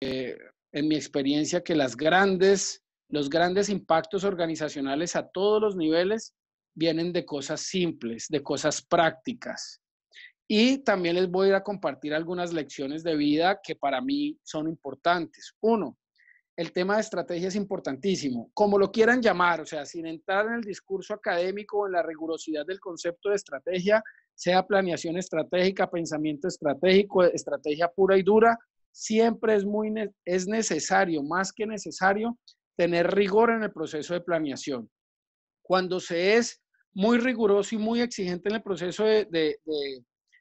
Eh, en mi experiencia, que las grandes, los grandes impactos organizacionales a todos los niveles vienen de cosas simples, de cosas prácticas. Y también les voy a a compartir algunas lecciones de vida que para mí son importantes. Uno, el tema de estrategia es importantísimo, como lo quieran llamar, o sea, sin entrar en el discurso académico o en la rigurosidad del concepto de estrategia, sea planeación estratégica, pensamiento estratégico, estrategia pura y dura, siempre es, es necesario, más que necesario, tener rigor en el proceso de planeación. Cuando se es muy riguroso y muy exigente en el proceso de,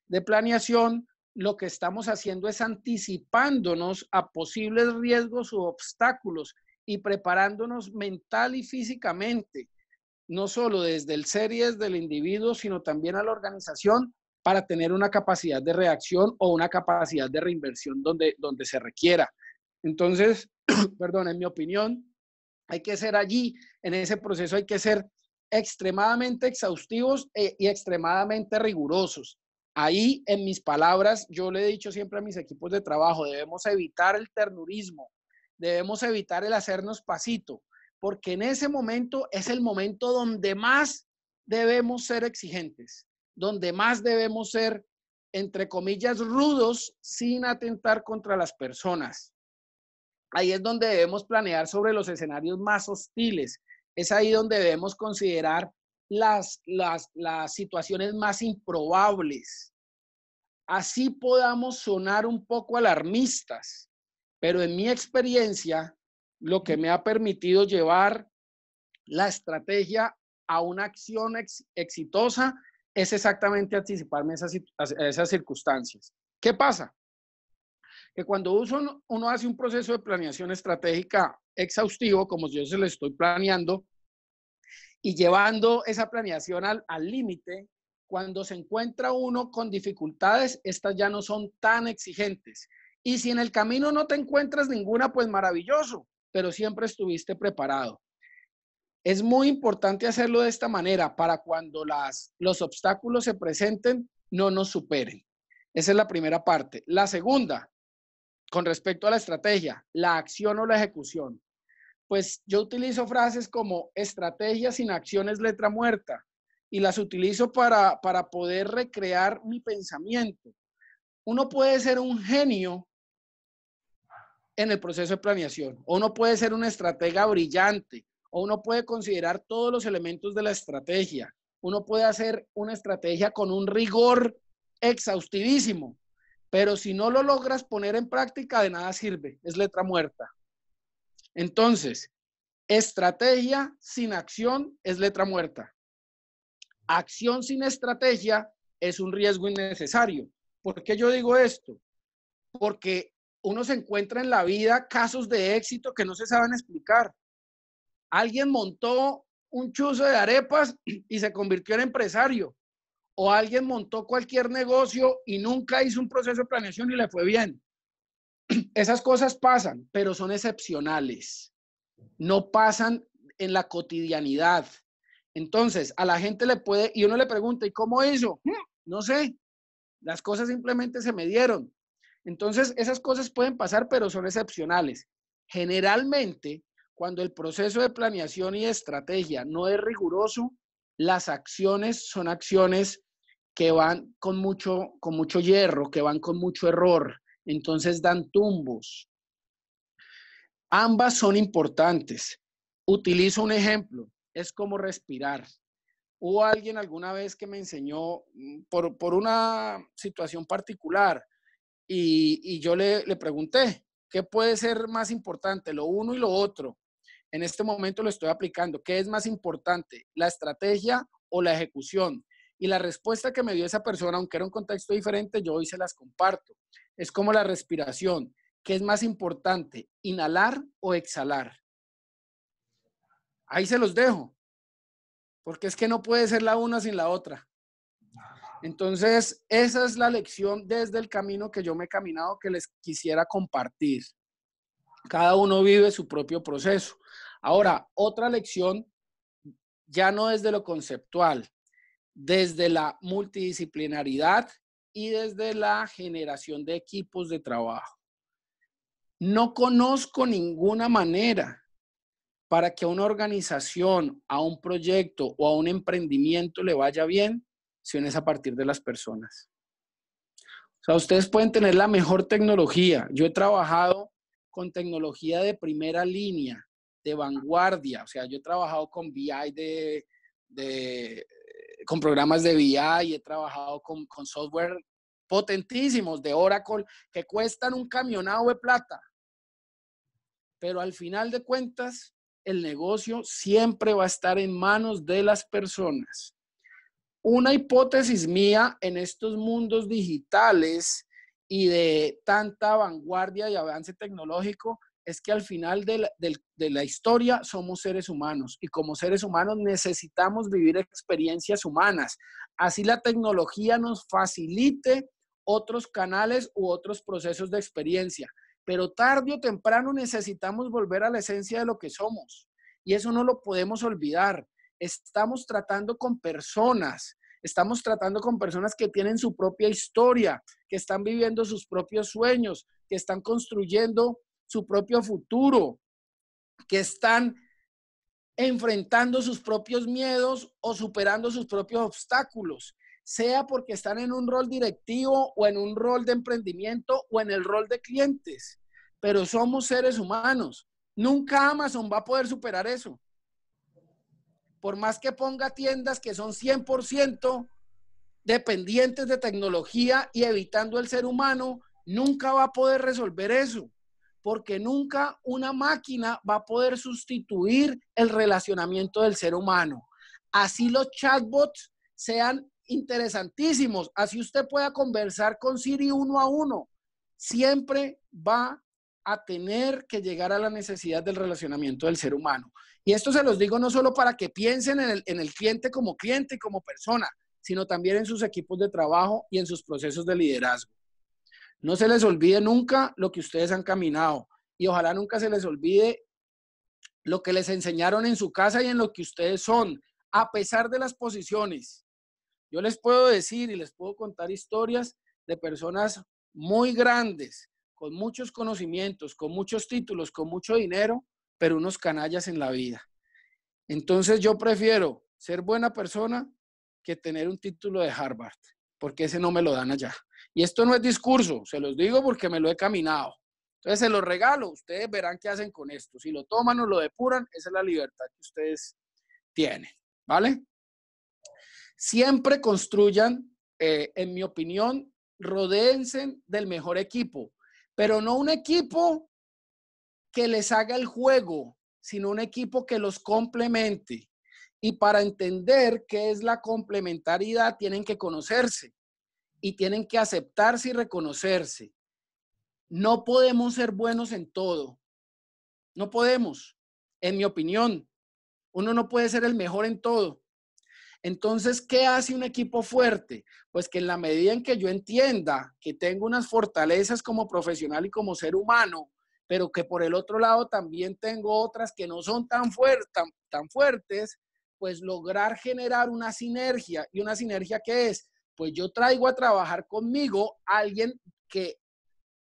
de planeación, lo que estamos haciendo es anticipándonos a posibles riesgos u obstáculos y preparándonos mental y físicamente, no solo desde el ser y desde el individuo, sino también a la organización para tener una capacidad de reacción o una capacidad de reinversión donde, donde se requiera. Entonces, perdón, en mi opinión, hay que ser allí, en ese proceso hay que ser extremadamente exhaustivos eh, y extremadamente rigurosos. Ahí, en mis palabras, yo le he dicho siempre a mis equipos de trabajo, debemos evitar el ternurismo, debemos evitar el hacernos pasito, porque en ese momento es el momento donde más debemos ser exigentes donde más debemos ser, entre comillas, rudos sin atentar contra las personas. Ahí es donde debemos planear sobre los escenarios más hostiles. Es ahí donde debemos considerar las, situaciones más improbables. Así podamos sonar un poco alarmistas, pero en mi experiencia, lo que me ha permitido llevar la estrategia a una acción exitosa es exactamente anticiparme a esas, circunstancias. ¿Qué pasa? Que cuando uno, uno hace un proceso de planeación estratégica exhaustivo, como yo se lo estoy planeando, y llevando esa planeación al límite, cuando se encuentra uno con dificultades, estas ya no son tan exigentes. Y si en el camino no te encuentras ninguna, pues maravilloso, pero siempre estuviste preparado. Es muy importante hacerlo de esta manera para cuando las, los obstáculos se presenten, no nos superen. Esa es la primera parte. La segunda, con respecto a la estrategia, la acción o la ejecución. Pues yo utilizo frases como estrategia sin acción es letra muerta y las utilizo para, poder recrear mi pensamiento. Uno puede ser un genio en el proceso de planeación. Uno puede ser una estratega brillante o uno puede considerar todos los elementos de la estrategia. Uno puede hacer una estrategia con un rigor exhaustivísimo, pero si no lo logras poner en práctica, de nada sirve, es letra muerta. Entonces, estrategia sin acción es letra muerta. Acción sin estrategia es un riesgo innecesario. ¿Por qué yo digo esto? Porque uno se encuentra en la vida casos de éxito que no se saben explicar. Alguien montó un chuzo de arepas y se convirtió en empresario. O alguien montó cualquier negocio y nunca hizo un proceso de planeación y le fue bien. Esas cosas pasan, pero son excepcionales. No pasan en la cotidianidad. Entonces, a la gente le puede, y uno le pregunta, ¿y cómo hizo? Hmm, no sé, las cosas simplemente se me dieron. Entonces, esas cosas pueden pasar, pero son excepcionales. Generalmente, cuando el proceso de planeación y estrategia no es riguroso, las acciones son acciones que van con mucho, con mucho hierro, que van con mucho error, entonces dan tumbos. Ambas son importantes. Utilizo un ejemplo, es como respirar. Hubo alguien alguna vez que me enseñó mm, por, una situación particular y, yo le, le pregunté, ¿qué puede ser más importante, lo uno y lo otro? en este momento lo estoy aplicando. ¿Qué es más importante, la estrategia o la ejecución? Y la respuesta que me dio esa persona, aunque era un contexto diferente, yo hoy se las comparto. Es como la respiración. ¿Qué es más importante, inhalar o exhalar? Ahí se los dejo, porque es que no puede ser la una sin la otra. Entonces, esa es la lección desde el camino que yo me he caminado que les quisiera compartir. Cada uno vive su propio proceso. Ahora, otra lección, ya no desde lo conceptual, desde la multidisciplinaridad y desde la generación de equipos de trabajo. No conozco ninguna manera para que a una organización, a un proyecto o a un emprendimiento le vaya bien, si no es a partir de las personas. O sea, ustedes pueden tener la mejor tecnología. Yo he trabajado con tecnología de primera línea, de vanguardia. O sea, yo he trabajado con BI de, de con programas de BI y he trabajado con, con software potentísimos de Oracle que cuestan un camionado de plata. Pero al final de cuentas, el negocio siempre va a estar en manos de las personas. Una hipótesis mía en estos mundos digitales y de tanta vanguardia y avance tecnológico es que al final de la, historia somos seres humanos y como seres humanos necesitamos vivir experiencias humanas. Así la tecnología nos facilite otros canales u otros procesos de experiencia, pero tarde o temprano necesitamos volver a la esencia de lo que somos y eso no lo podemos olvidar. Estamos tratando con personas, estamos tratando con personas que tienen su propia historia, que están viviendo sus propios sueños, que están construyendo su propio futuro, que están enfrentando sus propios miedos o superando sus propios obstáculos, sea porque están en un rol directivo o en un rol de emprendimiento o en el rol de clientes, pero somos seres humanos. Nunca Amazon va a poder superar eso. Por más que ponga tiendas que son 100% dependientes de tecnología y evitando el ser humano, nunca va a poder resolver eso porque nunca una máquina va a poder sustituir el relacionamiento del ser humano. Así los chatbots sean interesantísimos, así usted pueda conversar con Siri uno a uno, siempre va a tener que llegar a la necesidad del relacionamiento del ser humano. Y esto se los digo no solo para que piensen en el, cliente como cliente y como persona, sino también en sus equipos de trabajo y en sus procesos de liderazgo. No se les olvide nunca lo que ustedes han caminado y ojalá nunca se les olvide lo que les enseñaron en su casa y en lo que ustedes son, a pesar de las posiciones. Yo les puedo decir y les puedo contar historias de personas muy grandes, con muchos conocimientos, con muchos títulos, con mucho dinero, pero unos canallas en la vida. Entonces yo prefiero ser buena persona que tener un título de Harvard, porque ese no me lo dan allá. Y esto no es discurso, se los digo porque me lo he caminado. Entonces se los regalo, ustedes verán qué hacen con esto. Si lo toman o lo depuran, esa es la libertad que ustedes tienen, ¿vale? Siempre construyan, eh, en mi opinión, rodeense del mejor equipo, pero no un equipo que les haga el juego, sino un equipo que los complemente. Y para entender qué es la complementariedad, tienen que conocerse y tienen que aceptarse y reconocerse. No podemos ser buenos en todo. No podemos, en mi opinión. Uno no puede ser el mejor en todo. Entonces, ¿qué hace un equipo fuerte? Pues que en la medida en que yo entienda que tengo unas fortalezas como profesional y como ser humano, pero que por el otro lado también tengo otras que no son tan, fuertes, pues lograr generar una sinergia. ¿Y una sinergia qué es? pues yo traigo a trabajar conmigo a alguien que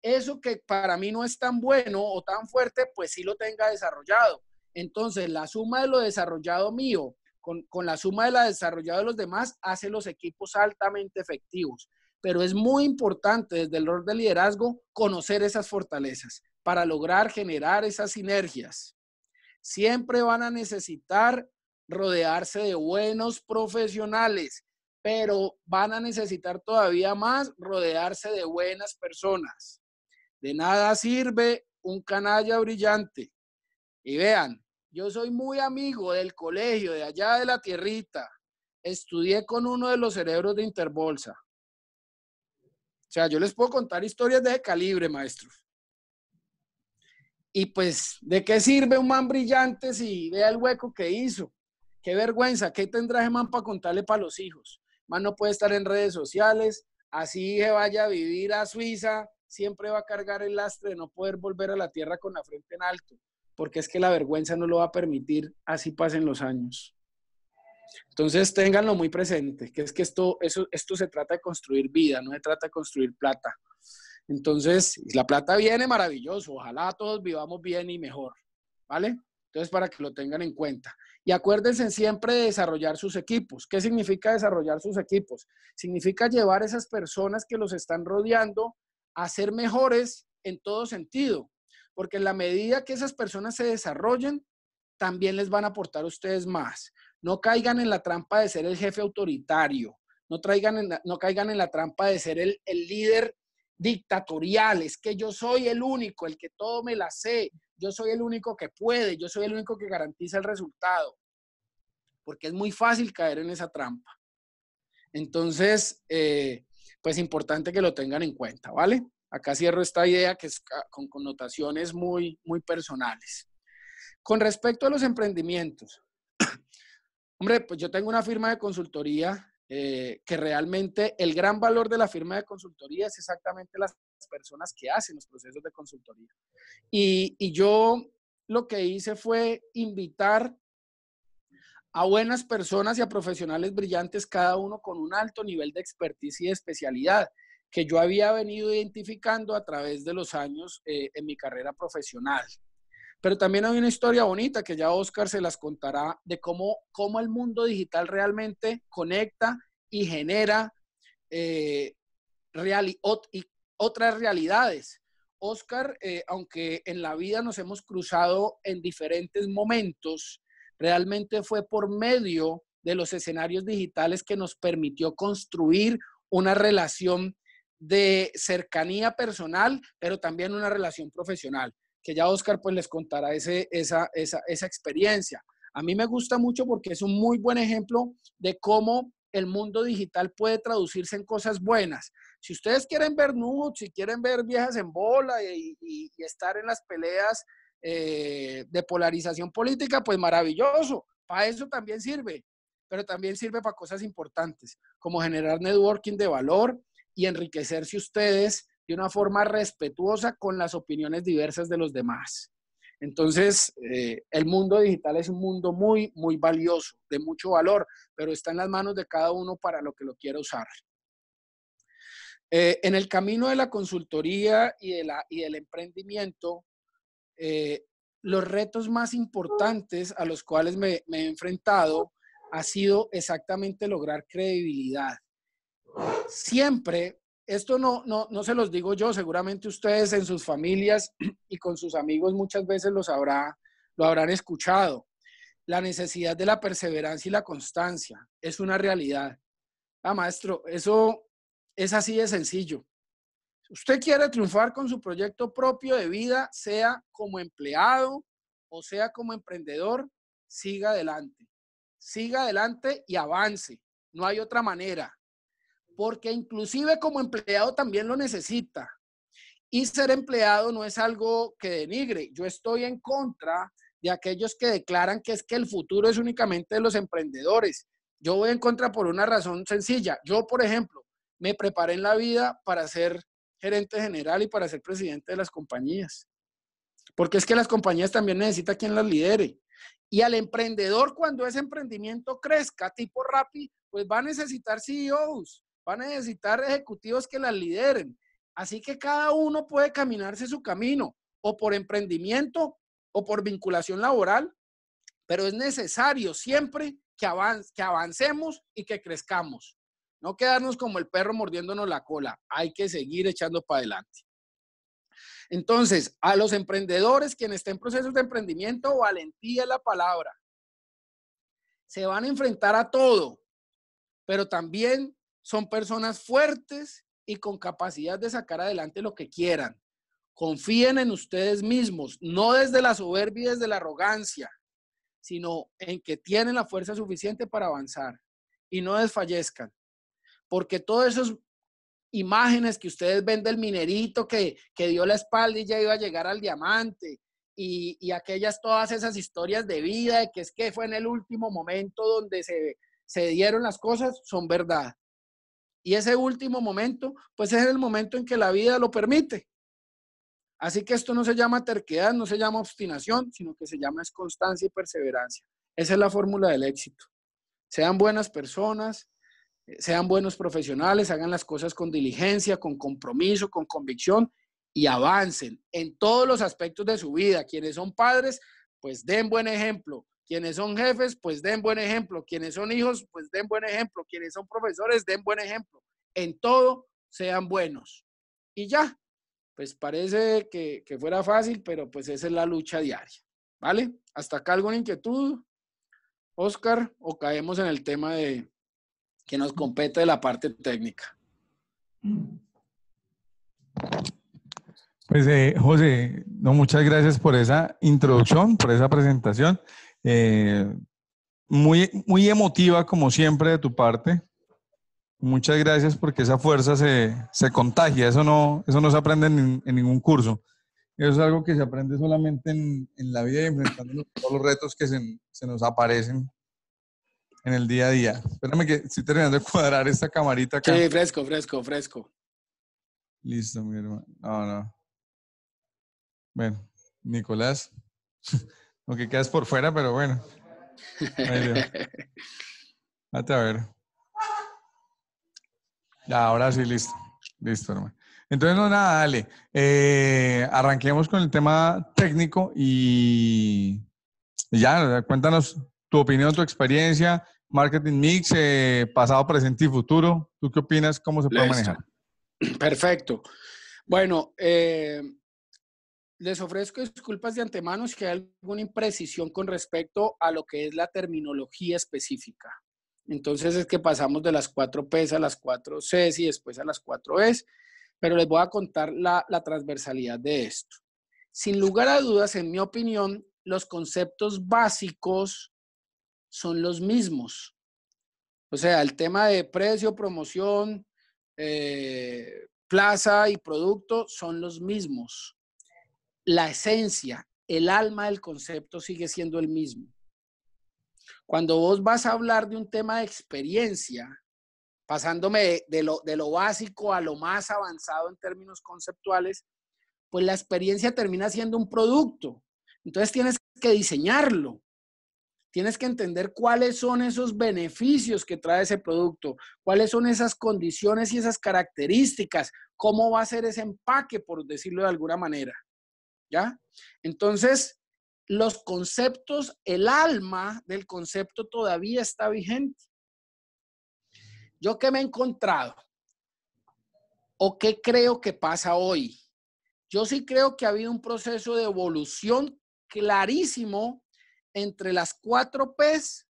eso que para mí no es tan bueno o tan fuerte, pues sí lo tenga desarrollado. Entonces, la suma de lo desarrollado mío con, con la suma de la desarrollada de los demás hace los equipos altamente efectivos. Pero es muy importante desde el rol de liderazgo conocer esas fortalezas para lograr generar esas sinergias. Siempre van a necesitar rodearse de buenos profesionales pero van a necesitar todavía más rodearse de buenas personas. De nada sirve un canalla brillante. Y vean, yo soy muy amigo del colegio de allá de la tierrita. Estudié con uno de los cerebros de Interbolsa. O sea, yo les puedo contar historias de calibre, maestros. Y pues, ¿de qué sirve un man brillante si vea el hueco que hizo? Qué vergüenza, ¿qué tendrá ese para contarle para los hijos? más no puede estar en redes sociales, así que vaya a vivir a Suiza, siempre va a cargar el lastre de no poder volver a la tierra con la frente en alto, porque es que la vergüenza no lo va a permitir, así pasen los años. Entonces, ténganlo muy presente, que es que esto, eso, esto se trata de construir vida, no se trata de construir plata. Entonces, la plata viene maravilloso, ojalá todos vivamos bien y mejor, ¿vale? Entonces, para que lo tengan en cuenta. Y acuérdense siempre de desarrollar sus equipos. ¿Qué significa desarrollar sus equipos? Significa llevar a esas personas que los están rodeando a ser mejores en todo sentido, porque en la medida que esas personas se desarrollen, también les van a aportar a ustedes más. No caigan en la trampa de ser el jefe autoritario, no, caigan en la trampa de ser el, el líder dictatoriales, que yo soy el único, el que todo me la sé, yo soy el único que puede, yo soy el único que garantiza el resultado, porque es muy fácil caer en esa trampa. Entonces, eh, pues importante que lo tengan en cuenta, ¿vale? Acá cierro esta idea que es con connotaciones muy, muy personales. Con respecto a los emprendimientos, hombre, pues yo tengo una firma de consultoría eh, que realmente el gran valor de la firma de consultoría es exactamente las personas que hacen los procesos de consultoría. Y, yo lo que hice fue invitar a buenas personas y a profesionales brillantes, cada uno con un alto nivel de expertise y especialidad que yo había venido identificando a través de los años eh, en mi carrera profesional. Pero también hay una historia bonita que ya Oscar se las contará de cómo, el mundo digital realmente conecta y genera eh, y otras realidades. Oscar, eh, aunque en la vida nos hemos cruzado en diferentes momentos, realmente fue por medio de los escenarios digitales que nos permitió construir una relación de cercanía personal, pero también una relación profesional que ya Oscar pues les contará esa, experiencia. A mí me gusta mucho porque es un muy buen ejemplo de cómo el mundo digital puede traducirse en cosas buenas. Si ustedes quieren ver nudes, si quieren ver viejas en bola y, estar en las peleas eh, de polarización política, pues maravilloso. Para eso también sirve, pero también sirve para cosas importantes, como generar networking de valor y enriquecerse ustedes de una forma respetuosa con las opiniones diversas de los demás. Entonces, eh, el mundo digital es un mundo muy, muy valioso, de mucho valor, pero está en las manos de cada uno para lo que lo quiera usar. Eh, en el camino de la consultoría y, de la, y del emprendimiento, eh, los retos más importantes a los cuales me, me he enfrentado ha sido exactamente lograr credibilidad. Siempre esto no, no, no se los digo yo, seguramente ustedes en sus familias y con sus amigos muchas veces los habrá, lo habrán escuchado. La necesidad de la perseverancia y la constancia es una realidad. Ah, maestro, eso es así de sencillo. usted quiere triunfar con su proyecto propio de vida, sea como empleado o sea como emprendedor, siga adelante. Siga adelante y avance. No hay otra manera porque inclusive como empleado también lo necesita. Y ser empleado no es algo que denigre. Yo estoy en contra de aquellos que declaran que es que el futuro es únicamente de los emprendedores. Yo voy en contra por una razón sencilla. Yo, por ejemplo, me preparé en la vida para ser gerente general y para ser presidente de las compañías. Porque es que las compañías también necesitan quien las lidere. Y al emprendedor, cuando ese emprendimiento crezca, tipo Rappi, pues va a necesitar CEOs va a necesitar ejecutivos que las lideren. Así que cada uno puede caminarse su camino, o por emprendimiento, o por vinculación laboral, pero es necesario siempre que, avancemos y que crezcamos. No quedarnos como el perro mordiéndonos la cola, hay que seguir echando para adelante. Entonces, a los emprendedores, quienes estén en procesos de emprendimiento, valentía es la palabra. Se van a enfrentar a todo, pero también son personas fuertes y con capacidad de sacar adelante lo que quieran. Confíen en ustedes mismos, no desde la soberbia y desde la arrogancia, sino en que tienen la fuerza suficiente para avanzar y no desfallezcan. Porque todas esas imágenes que ustedes ven del minerito que, dio la espalda y ya iba a llegar al diamante, y, aquellas todas esas historias de vida, de que es que fue en el último momento donde se, se dieron las cosas, son verdad. Y ese último momento, pues es el momento en que la vida lo permite. Así que esto no se llama terquedad, no se llama obstinación, sino que se llama es constancia y perseverancia. Esa es la fórmula del éxito. Sean buenas personas, eh, sean buenos profesionales, hagan las cosas con diligencia, con compromiso, con convicción y avancen en todos los aspectos de su vida. Quienes son padres, pues den buen ejemplo. Quienes son jefes, pues den buen ejemplo. Quienes son hijos, pues den buen ejemplo. Quienes son profesores, den buen ejemplo. En todo, sean buenos. Y ya, pues parece que, que fuera fácil, pero pues esa es la lucha diaria. ¿Vale? Hasta acá alguna inquietud, Oscar, o caemos en el tema de que nos compete de la parte técnica. Pues eh, José, no, muchas gracias por esa introducción, por esa presentación. Eh, muy, muy emotiva, como siempre, de tu parte. Muchas gracias porque esa fuerza se, contagia, eso no, eso no se aprende en, ningún curso. Eso es algo que se aprende solamente en, en la vida y enfrentando todos los retos que se, se, nos aparecen en el día a día. Espérame que estoy terminando de cuadrar esta camarita acá. Sí, fresco, fresco, fresco. Listo, mi hermano. Bueno, Nicolás. Aunque quedas por fuera, pero bueno. Vete a ver. Ya, ahora sí, listo. Listo, hermano. Entonces, no, nada, dale. Eh, arranquemos con el tema técnico y ya, cuéntanos tu opinión, tu experiencia, marketing mix, eh, pasado, presente y futuro. ¿Tú qué opinas? ¿Cómo se puede manejar? Perfecto. Bueno, eh, les ofrezco disculpas de antemano si hay alguna imprecisión con respecto a lo que es la terminología específica. Entonces es que pasamos de las 4 P's a las 4 C's y después a las 4 E's, pero les voy a contar la, transversalidad de esto. Sin lugar a dudas, en mi opinión, los conceptos básicos son los mismos. O sea, el tema de precio, promoción, eh, plaza y producto son los mismos la esencia, el alma del concepto sigue siendo el mismo. Cuando vos vas a hablar de un tema de experiencia, pasándome de, lo, de lo básico a lo más avanzado en términos conceptuales, pues la experiencia termina siendo un producto. Entonces tienes que diseñarlo. Tienes que entender cuáles son esos beneficios que trae ese producto, cuáles son esas condiciones y esas características, cómo va a ser ese empaque, por decirlo de alguna manera. ¿ya? Entonces, los conceptos, el alma del concepto todavía está vigente. ¿Yo qué me he encontrado? ¿O qué creo que pasa hoy? Yo sí creo que ha habido un proceso de evolución clarísimo entre las cuatro P's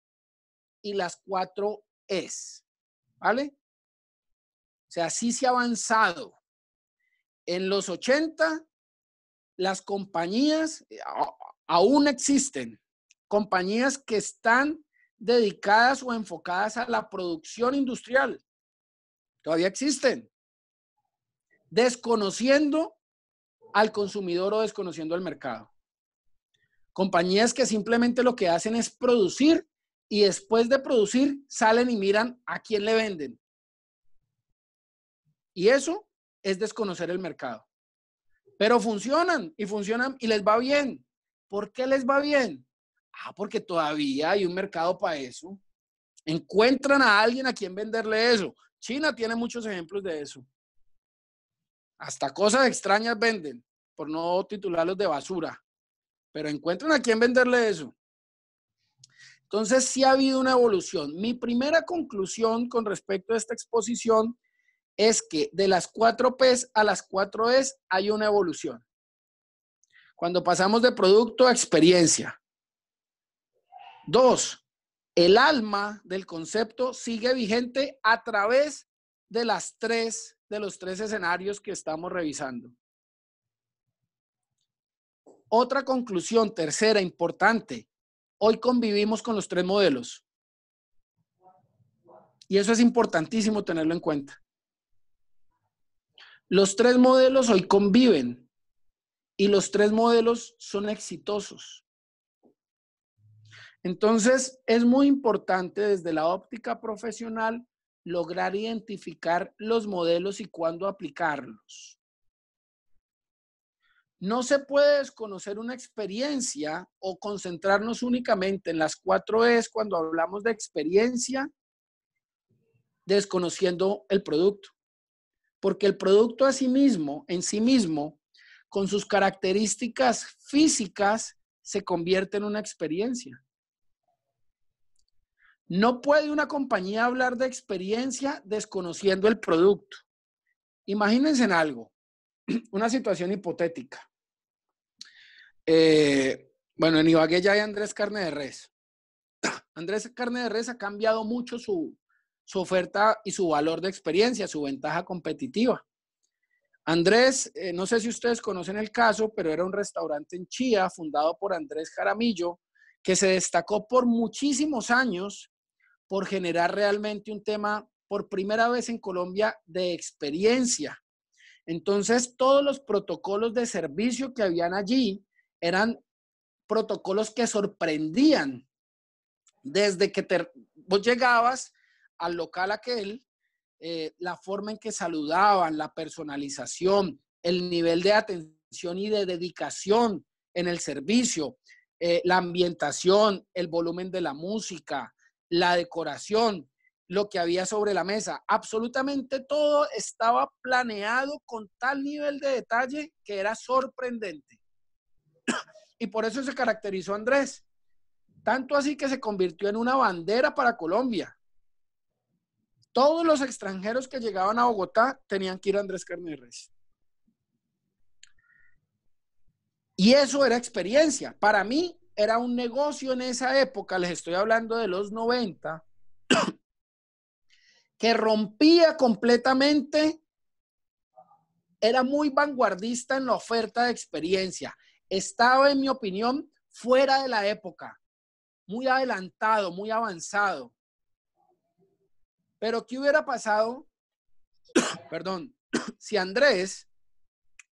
y las cuatro E's. ¿Vale? O sea, sí se ha avanzado. En los 80 las compañías eh, aún existen, compañías que están dedicadas o enfocadas a la producción industrial. Todavía existen. Desconociendo al consumidor o desconociendo el mercado. Compañías que simplemente lo que hacen es producir y después de producir salen y miran a quién le venden. Y eso es desconocer el mercado pero funcionan y funcionan y les va bien. ¿Por qué les va bien? Ah, porque todavía hay un mercado para eso. Encuentran a alguien a quien venderle eso. China tiene muchos ejemplos de eso. Hasta cosas extrañas venden, por no titularlos de basura, pero encuentran a quien venderle eso. Entonces, sí ha habido una evolución. Mi primera conclusión con respecto a esta exposición es que de las 4 Ps a las 4 Es hay una evolución. Cuando pasamos de producto a experiencia. Dos, el alma del concepto sigue vigente a través de las tres, de los tres escenarios que estamos revisando. Otra conclusión, tercera, importante. Hoy convivimos con los tres modelos. Y eso es importantísimo tenerlo en cuenta. Los tres modelos hoy conviven y los tres modelos son exitosos. Entonces, es muy importante desde la óptica profesional lograr identificar los modelos y cuándo aplicarlos. No se puede desconocer una experiencia o concentrarnos únicamente en las cuatro es cuando hablamos de experiencia, desconociendo el producto porque el producto a sí mismo, en sí mismo, con sus características físicas, se convierte en una experiencia. No puede una compañía hablar de experiencia desconociendo el producto. Imagínense en algo, una situación hipotética. Eh, bueno, en Ibagué ya hay Andrés Carne de Res. Andrés Carne de Res ha cambiado mucho su, su oferta y su valor de experiencia, su ventaja competitiva. Andrés, eh, no sé si ustedes conocen el caso, pero era un restaurante en Chía fundado por Andrés Jaramillo, que se destacó por muchísimos años por generar realmente un tema por primera vez en Colombia de experiencia. Entonces, todos los protocolos de servicio que habían allí eran protocolos que sorprendían. Desde que vos llegabas, al local aquel, eh, la forma en que saludaban, la personalización, el nivel de atención y de dedicación en el servicio, eh, la ambientación, el volumen de la música, la decoración, lo que había sobre la mesa. Absolutamente todo estaba planeado con tal nivel de detalle que era sorprendente. Y por eso se caracterizó Andrés. Tanto así que se convirtió en una bandera para Colombia todos los extranjeros que llegaban a Bogotá tenían que ir a Andrés Carne Y eso era experiencia. Para mí era un negocio en esa época, les estoy hablando de los 90, que rompía completamente, era muy vanguardista en la oferta de experiencia. Estaba, en mi opinión, fuera de la época, muy adelantado, muy avanzado. Pero ¿qué hubiera pasado? Perdón, si Andrés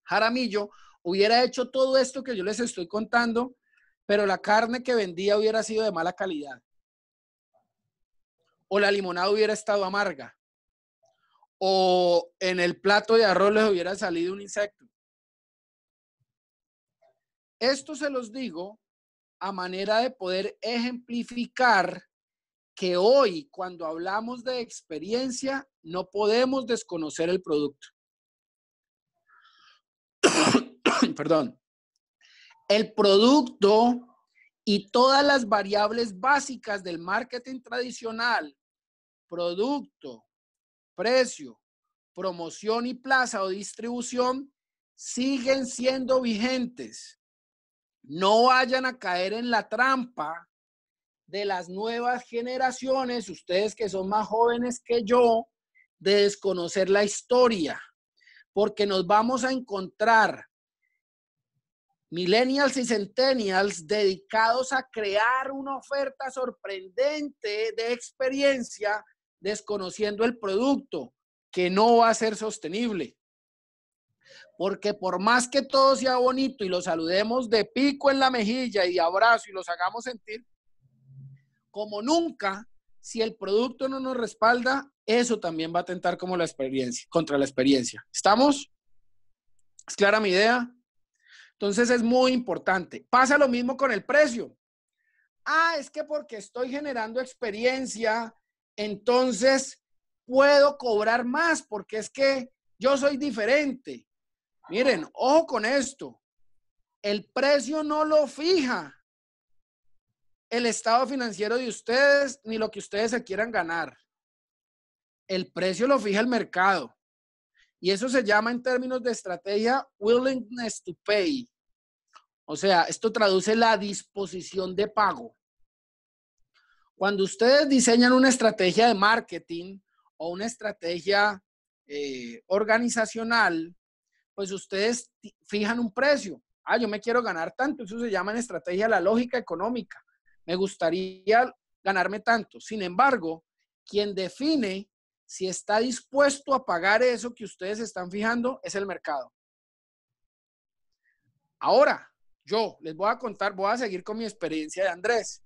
Jaramillo hubiera hecho todo esto que yo les estoy contando, pero la carne que vendía hubiera sido de mala calidad. O la limonada hubiera estado amarga. O en el plato de arroz les hubiera salido un insecto. Esto se los digo a manera de poder ejemplificar que hoy, cuando hablamos de experiencia, no podemos desconocer el producto. Perdón. El producto y todas las variables básicas del marketing tradicional, producto, precio, promoción y plaza o distribución, siguen siendo vigentes. No vayan a caer en la trampa de las nuevas generaciones, ustedes que son más jóvenes que yo, de desconocer la historia, porque nos vamos a encontrar millennials y centennials dedicados a crear una oferta sorprendente de experiencia desconociendo el producto, que no va a ser sostenible. Porque por más que todo sea bonito y lo saludemos de pico en la mejilla y de abrazo y los hagamos sentir como nunca, si el producto no nos respalda, eso también va a tentar como la experiencia, contra la experiencia. ¿Estamos? ¿Es clara mi idea? Entonces es muy importante. Pasa lo mismo con el precio. Ah, es que porque estoy generando experiencia, entonces puedo cobrar más porque es que yo soy diferente. Miren, ojo con esto. El precio no lo fija, el estado financiero de ustedes ni lo que ustedes se quieran ganar. El precio lo fija el mercado. Y eso se llama en términos de estrategia willingness to pay. O sea, esto traduce la disposición de pago. Cuando ustedes diseñan una estrategia de marketing o una estrategia eh, organizacional, pues ustedes fijan un precio. Ah, yo me quiero ganar tanto. Eso se llama en estrategia la lógica económica me gustaría ganarme tanto. Sin embargo, quien define si está dispuesto a pagar eso que ustedes están fijando es el mercado. Ahora, yo les voy a contar, voy a seguir con mi experiencia de Andrés.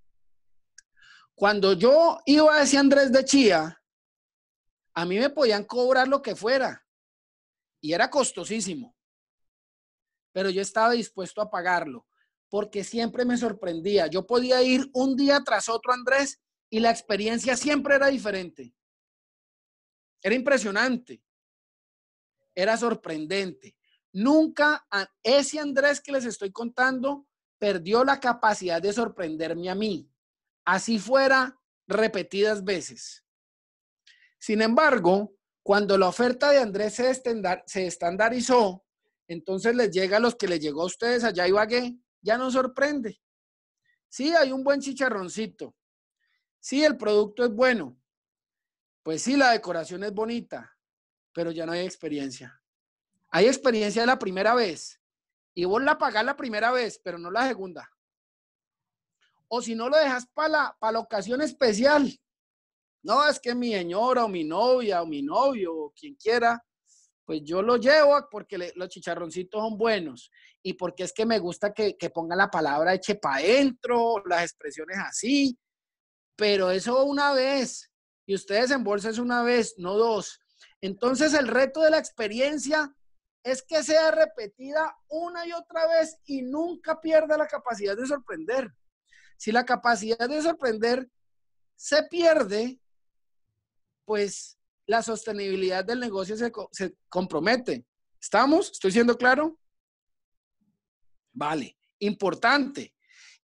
Cuando yo iba a ese Andrés de Chía, a mí me podían cobrar lo que fuera y era costosísimo, pero yo estaba dispuesto a pagarlo porque siempre me sorprendía. Yo podía ir un día tras otro, Andrés, y la experiencia siempre era diferente. Era impresionante. Era sorprendente. Nunca ese Andrés que les estoy contando perdió la capacidad de sorprenderme a mí, así fuera repetidas veces. Sin embargo, cuando la oferta de Andrés se, estandarizó, entonces les llega a los que les llegó a ustedes allá Ibagué, ya no sorprende. Sí, hay un buen chicharroncito. Sí, el producto es bueno. Pues sí, la decoración es bonita, pero ya no hay experiencia. Hay experiencia de la primera vez y vos la pagás la primera vez, pero no la segunda. O si no lo dejas para la, ocasión especial. No, es que mi señora o mi novia o mi novio o quien quiera, pues yo lo llevo porque los chicharroncitos son buenos y porque es que me gusta que, que ponga la palabra eche para adentro, las expresiones así, pero eso una vez, y ustedes en bolsa es una vez, no dos. Entonces el reto de la experiencia es que sea repetida una y otra vez y nunca pierda la capacidad de sorprender. Si la capacidad de sorprender se pierde, pues la sostenibilidad del negocio se, se compromete. ¿Estamos? ¿Estoy siendo claro? Vale, importante.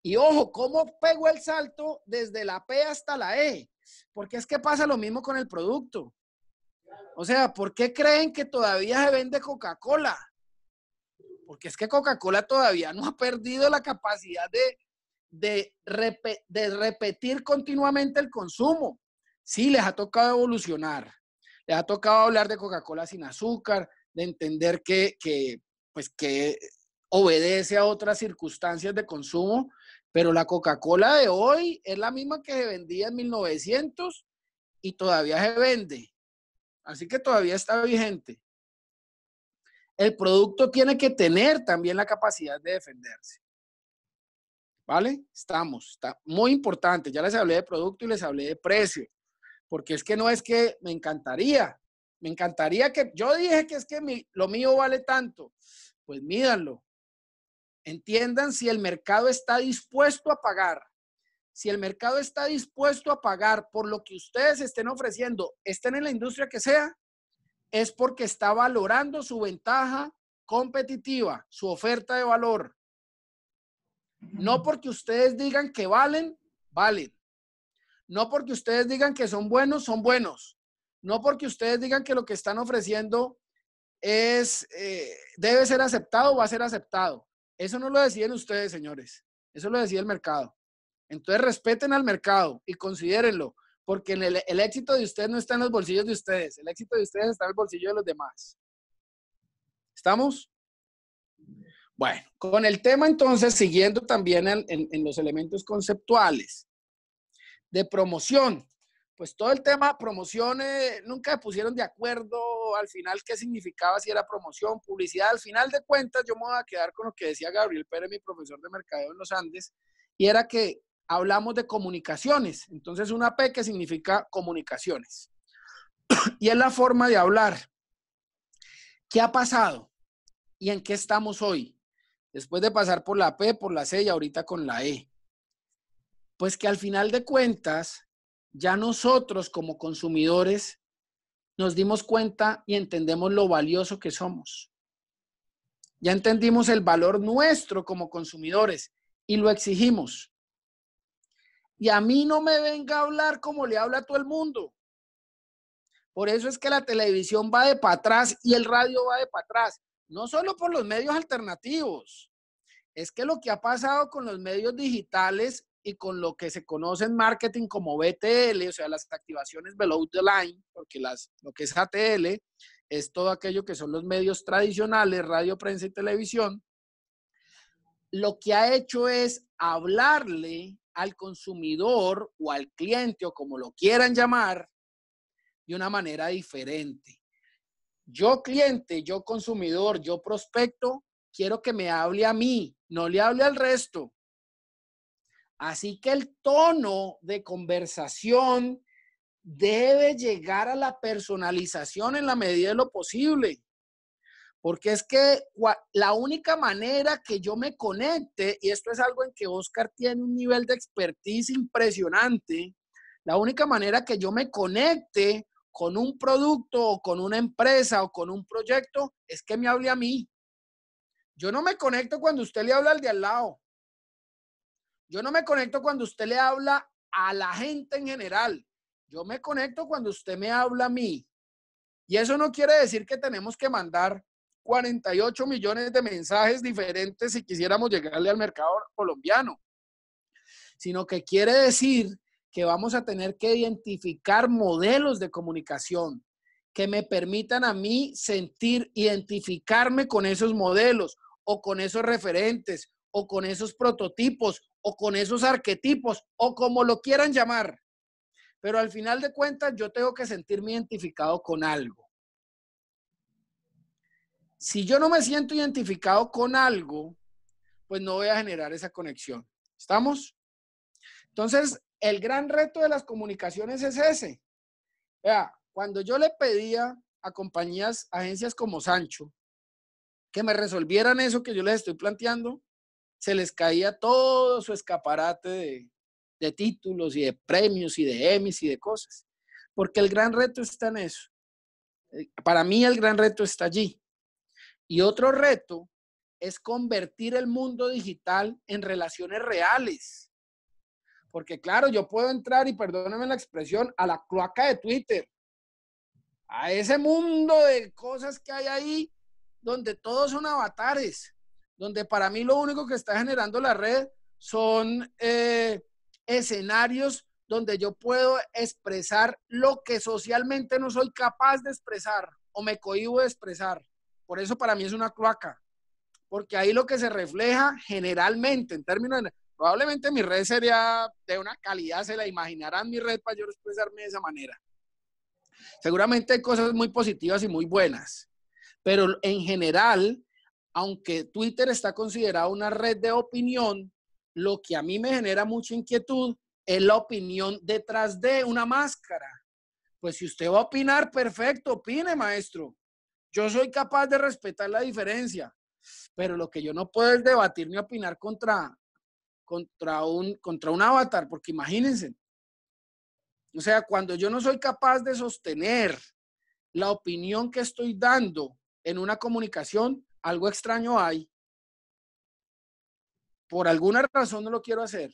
Y ojo, ¿cómo pego el salto desde la P hasta la E? Porque es que pasa lo mismo con el producto. O sea, ¿por qué creen que todavía se vende Coca-Cola? Porque es que Coca-Cola todavía no ha perdido la capacidad de, repetir continuamente el consumo. Sí, les ha tocado evolucionar. Les ha tocado hablar de Coca-Cola sin azúcar, de entender que, que, pues que obedece a otras circunstancias de consumo, pero la Coca-Cola de hoy es la misma que se vendía en 1900 y todavía se vende. Así que todavía está vigente. El producto tiene que tener también la capacidad de defenderse. ¿Vale? Estamos. Está muy importante. Ya les hablé de producto y les hablé de precio. Porque es que no es que me encantaría. Me encantaría que. Yo dije que es que mi, lo mío vale tanto. Pues mídanlo. Entiendan si el mercado está dispuesto a pagar. Si el mercado está dispuesto a pagar por lo que ustedes estén ofreciendo, estén en la industria que sea, es porque está valorando su ventaja competitiva, su oferta de valor. No porque ustedes digan que valen, valen. No porque ustedes digan que son buenos, son buenos. No porque ustedes digan que lo que están ofreciendo es, eh, debe ser aceptado, o va a ser aceptado. Eso no lo deciden ustedes, señores. Eso lo decide el mercado. Entonces respeten al mercado y considérenlo, porque el, éxito de ustedes no está en los bolsillos de ustedes, el éxito de ustedes está en el bolsillo de los demás. ¿Estamos? Bueno, con el tema entonces, siguiendo también en los elementos conceptuales de promoción pues todo el tema promociones, nunca nunca pusieron de acuerdo al final qué significaba si era promoción, publicidad. Al final de cuentas, yo me voy a quedar con lo que decía Gabriel Pérez, mi profesor de mercadeo en los Andes, y era que hablamos de comunicaciones. Entonces, una P que significa comunicaciones. y es la forma de hablar. ¿Qué ha pasado? ¿Y en qué estamos hoy? Después de pasar por la P, por la C y ahorita con la E. Pues que al final de cuentas, ya nosotros como consumidores nos dimos cuenta y entendemos lo valioso que somos. Ya entendimos el valor nuestro como consumidores y lo exigimos. Y a mí no me venga a hablar como le habla a todo el mundo. Por eso es que la televisión va de para atrás y el radio va de para atrás. No solo por los medios alternativos. Es que lo que ha pasado con los medios digitales y con lo que se conoce en marketing como BTL, o sea, las activaciones below the line, porque las, lo que es ATL es todo aquello que son los medios tradicionales, radio, prensa y televisión, lo que ha hecho es hablarle al consumidor o al cliente o como lo quieran llamar de una manera diferente. Yo cliente, yo consumidor, yo prospecto, quiero que me hable a mí, no le hable al resto. Así que el tono de conversación debe llegar a la personalización en la medida de lo posible. Porque es que la única manera que yo me conecte, y esto es algo en que Oscar tiene un nivel de expertise impresionante, la única manera que yo me conecte con un producto o con una empresa o con un proyecto es que me hable a mí. Yo no me conecto cuando usted le habla al de al lado. Yo no me conecto cuando usted le habla a la gente en general. Yo me conecto cuando usted me habla a mí. Y eso no quiere decir que tenemos que mandar 48 millones de mensajes diferentes si quisiéramos llegarle al mercado colombiano, sino que quiere decir que vamos a tener que identificar modelos de comunicación que me permitan a mí sentir, identificarme con esos modelos o con esos referentes o con esos prototipos o con esos arquetipos o como lo quieran llamar. Pero al final de cuentas yo tengo que sentirme identificado con algo. Si yo no me siento identificado con algo, pues no voy a generar esa conexión. ¿Estamos? Entonces, el gran reto de las comunicaciones es ese. cuando yo le pedía a compañías, agencias como Sancho, que me resolvieran eso que yo les estoy planteando, se les caía todo su escaparate de, títulos y de premios y de Emmys y de cosas. Porque el gran reto está en eso. Eh, para mí el gran reto está allí. Y otro reto es convertir el mundo digital en relaciones reales. Porque claro, yo puedo entrar, y perdónenme la expresión, a la cloaca de Twitter, a ese mundo de cosas que hay ahí, donde todos son avatares, donde para mí lo único que está generando la red son eh, escenarios donde yo puedo expresar lo que socialmente no soy capaz de expresar o me cohibo de expresar. Por eso para mí es una cloaca, porque ahí lo que se refleja generalmente, en términos de, probablemente mi red sería de una calidad, se la imaginarán mi red para yo expresarme de esa manera. Seguramente hay cosas muy positivas y muy buenas, pero en general aunque Twitter está considerado una red de opinión, lo que a mí me genera mucha inquietud es la opinión detrás de una máscara. Pues si usted va a opinar, perfecto, opine, maestro. Yo soy capaz de respetar la diferencia, pero lo que yo no puedo es debatir ni opinar contra, contra, un, contra un avatar, porque imagínense. O sea, cuando yo no soy capaz de sostener la opinión que estoy dando en una comunicación, algo extraño hay, por alguna razón no lo quiero hacer.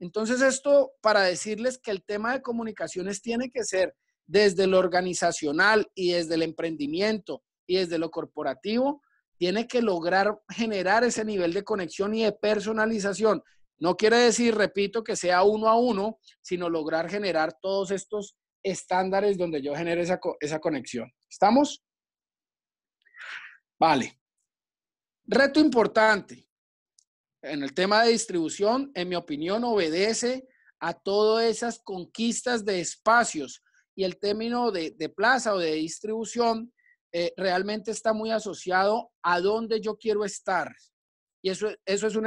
Entonces esto para decirles que el tema de comunicaciones tiene que ser desde lo organizacional y desde el emprendimiento y desde lo corporativo, tiene que lograr generar ese nivel de conexión y de personalización. No quiere decir, repito, que sea uno a uno, sino lograr generar todos estos estándares donde yo genere esa, esa conexión. ¿Estamos? Vale. Reto importante en el tema de distribución, en mi opinión, obedece a todas esas conquistas de espacios y el término de, plaza o de distribución eh, realmente está muy asociado a dónde yo quiero estar. Y eso, eso es, un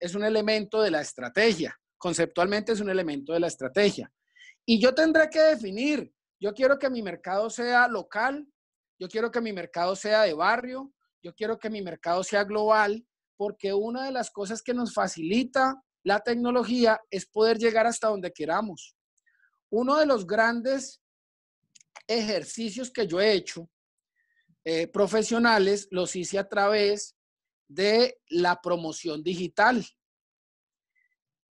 es un elemento de la estrategia. Conceptualmente es un elemento de la estrategia. Y yo tendré que definir, yo quiero que mi mercado sea local, yo quiero que mi mercado sea de barrio, yo quiero que mi mercado sea global porque una de las cosas que nos facilita la tecnología es poder llegar hasta donde queramos. Uno de los grandes ejercicios que yo he hecho eh, profesionales los hice a través de la promoción digital.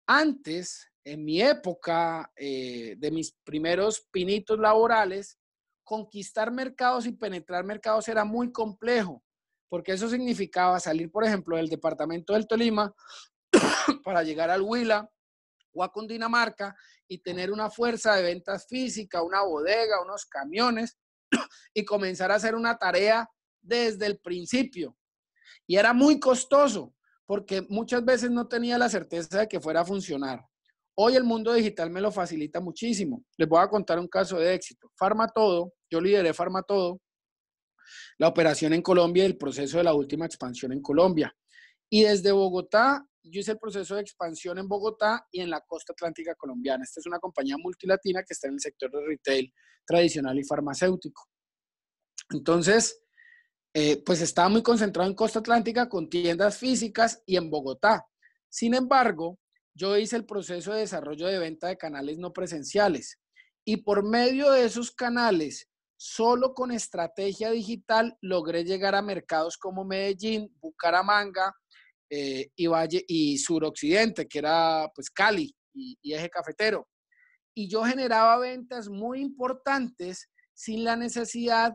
Antes, en mi época eh, de mis primeros pinitos laborales, conquistar mercados y penetrar mercados era muy complejo porque eso significaba salir, por ejemplo, del departamento del Tolima para llegar al Huila o a Cundinamarca y tener una fuerza de ventas física, una bodega, unos camiones y comenzar a hacer una tarea desde el principio. Y era muy costoso porque muchas veces no tenía la certeza de que fuera a funcionar. Hoy el mundo digital me lo facilita muchísimo. Les voy a contar un caso de éxito. Farma Todo, yo lideré Todo la operación en Colombia y el proceso de la última expansión en Colombia. Y desde Bogotá, yo hice el proceso de expansión en Bogotá y en la costa atlántica colombiana. Esta es una compañía multilatina que está en el sector de retail tradicional y farmacéutico. Entonces, eh, pues estaba muy concentrado en costa atlántica con tiendas físicas y en Bogotá. Sin embargo, yo hice el proceso de desarrollo de venta de canales no presenciales y por medio de esos canales Solo con estrategia digital logré llegar a mercados como Medellín, Bucaramanga eh, y, Valle, y Suroccidente, que era pues Cali y, y Eje Cafetero. Y yo generaba ventas muy importantes sin la necesidad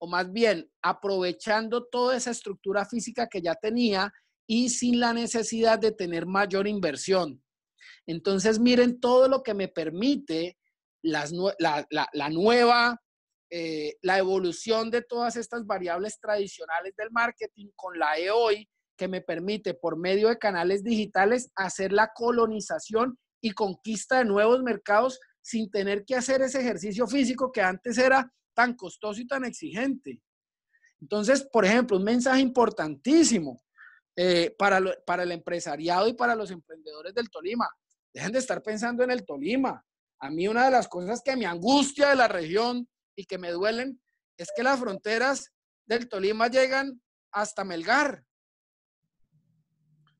o más bien aprovechando toda esa estructura física que ya tenía y sin la necesidad de tener mayor inversión. Entonces, miren todo lo que me permite la, nueva, eh, la evolución de todas estas variables tradicionales del marketing con la EOI hoy, que me permite por medio de canales digitales hacer la colonización y conquista de nuevos mercados sin tener que hacer ese ejercicio físico que antes era tan costoso y tan exigente. Entonces, por ejemplo, un mensaje importantísimo eh, para, para el empresariado y para los emprendedores del Tolima. Dejen de estar pensando en el Tolima, a mí una de las cosas que me angustia de la región y que me duelen es que las fronteras del Tolima llegan hasta Melgar.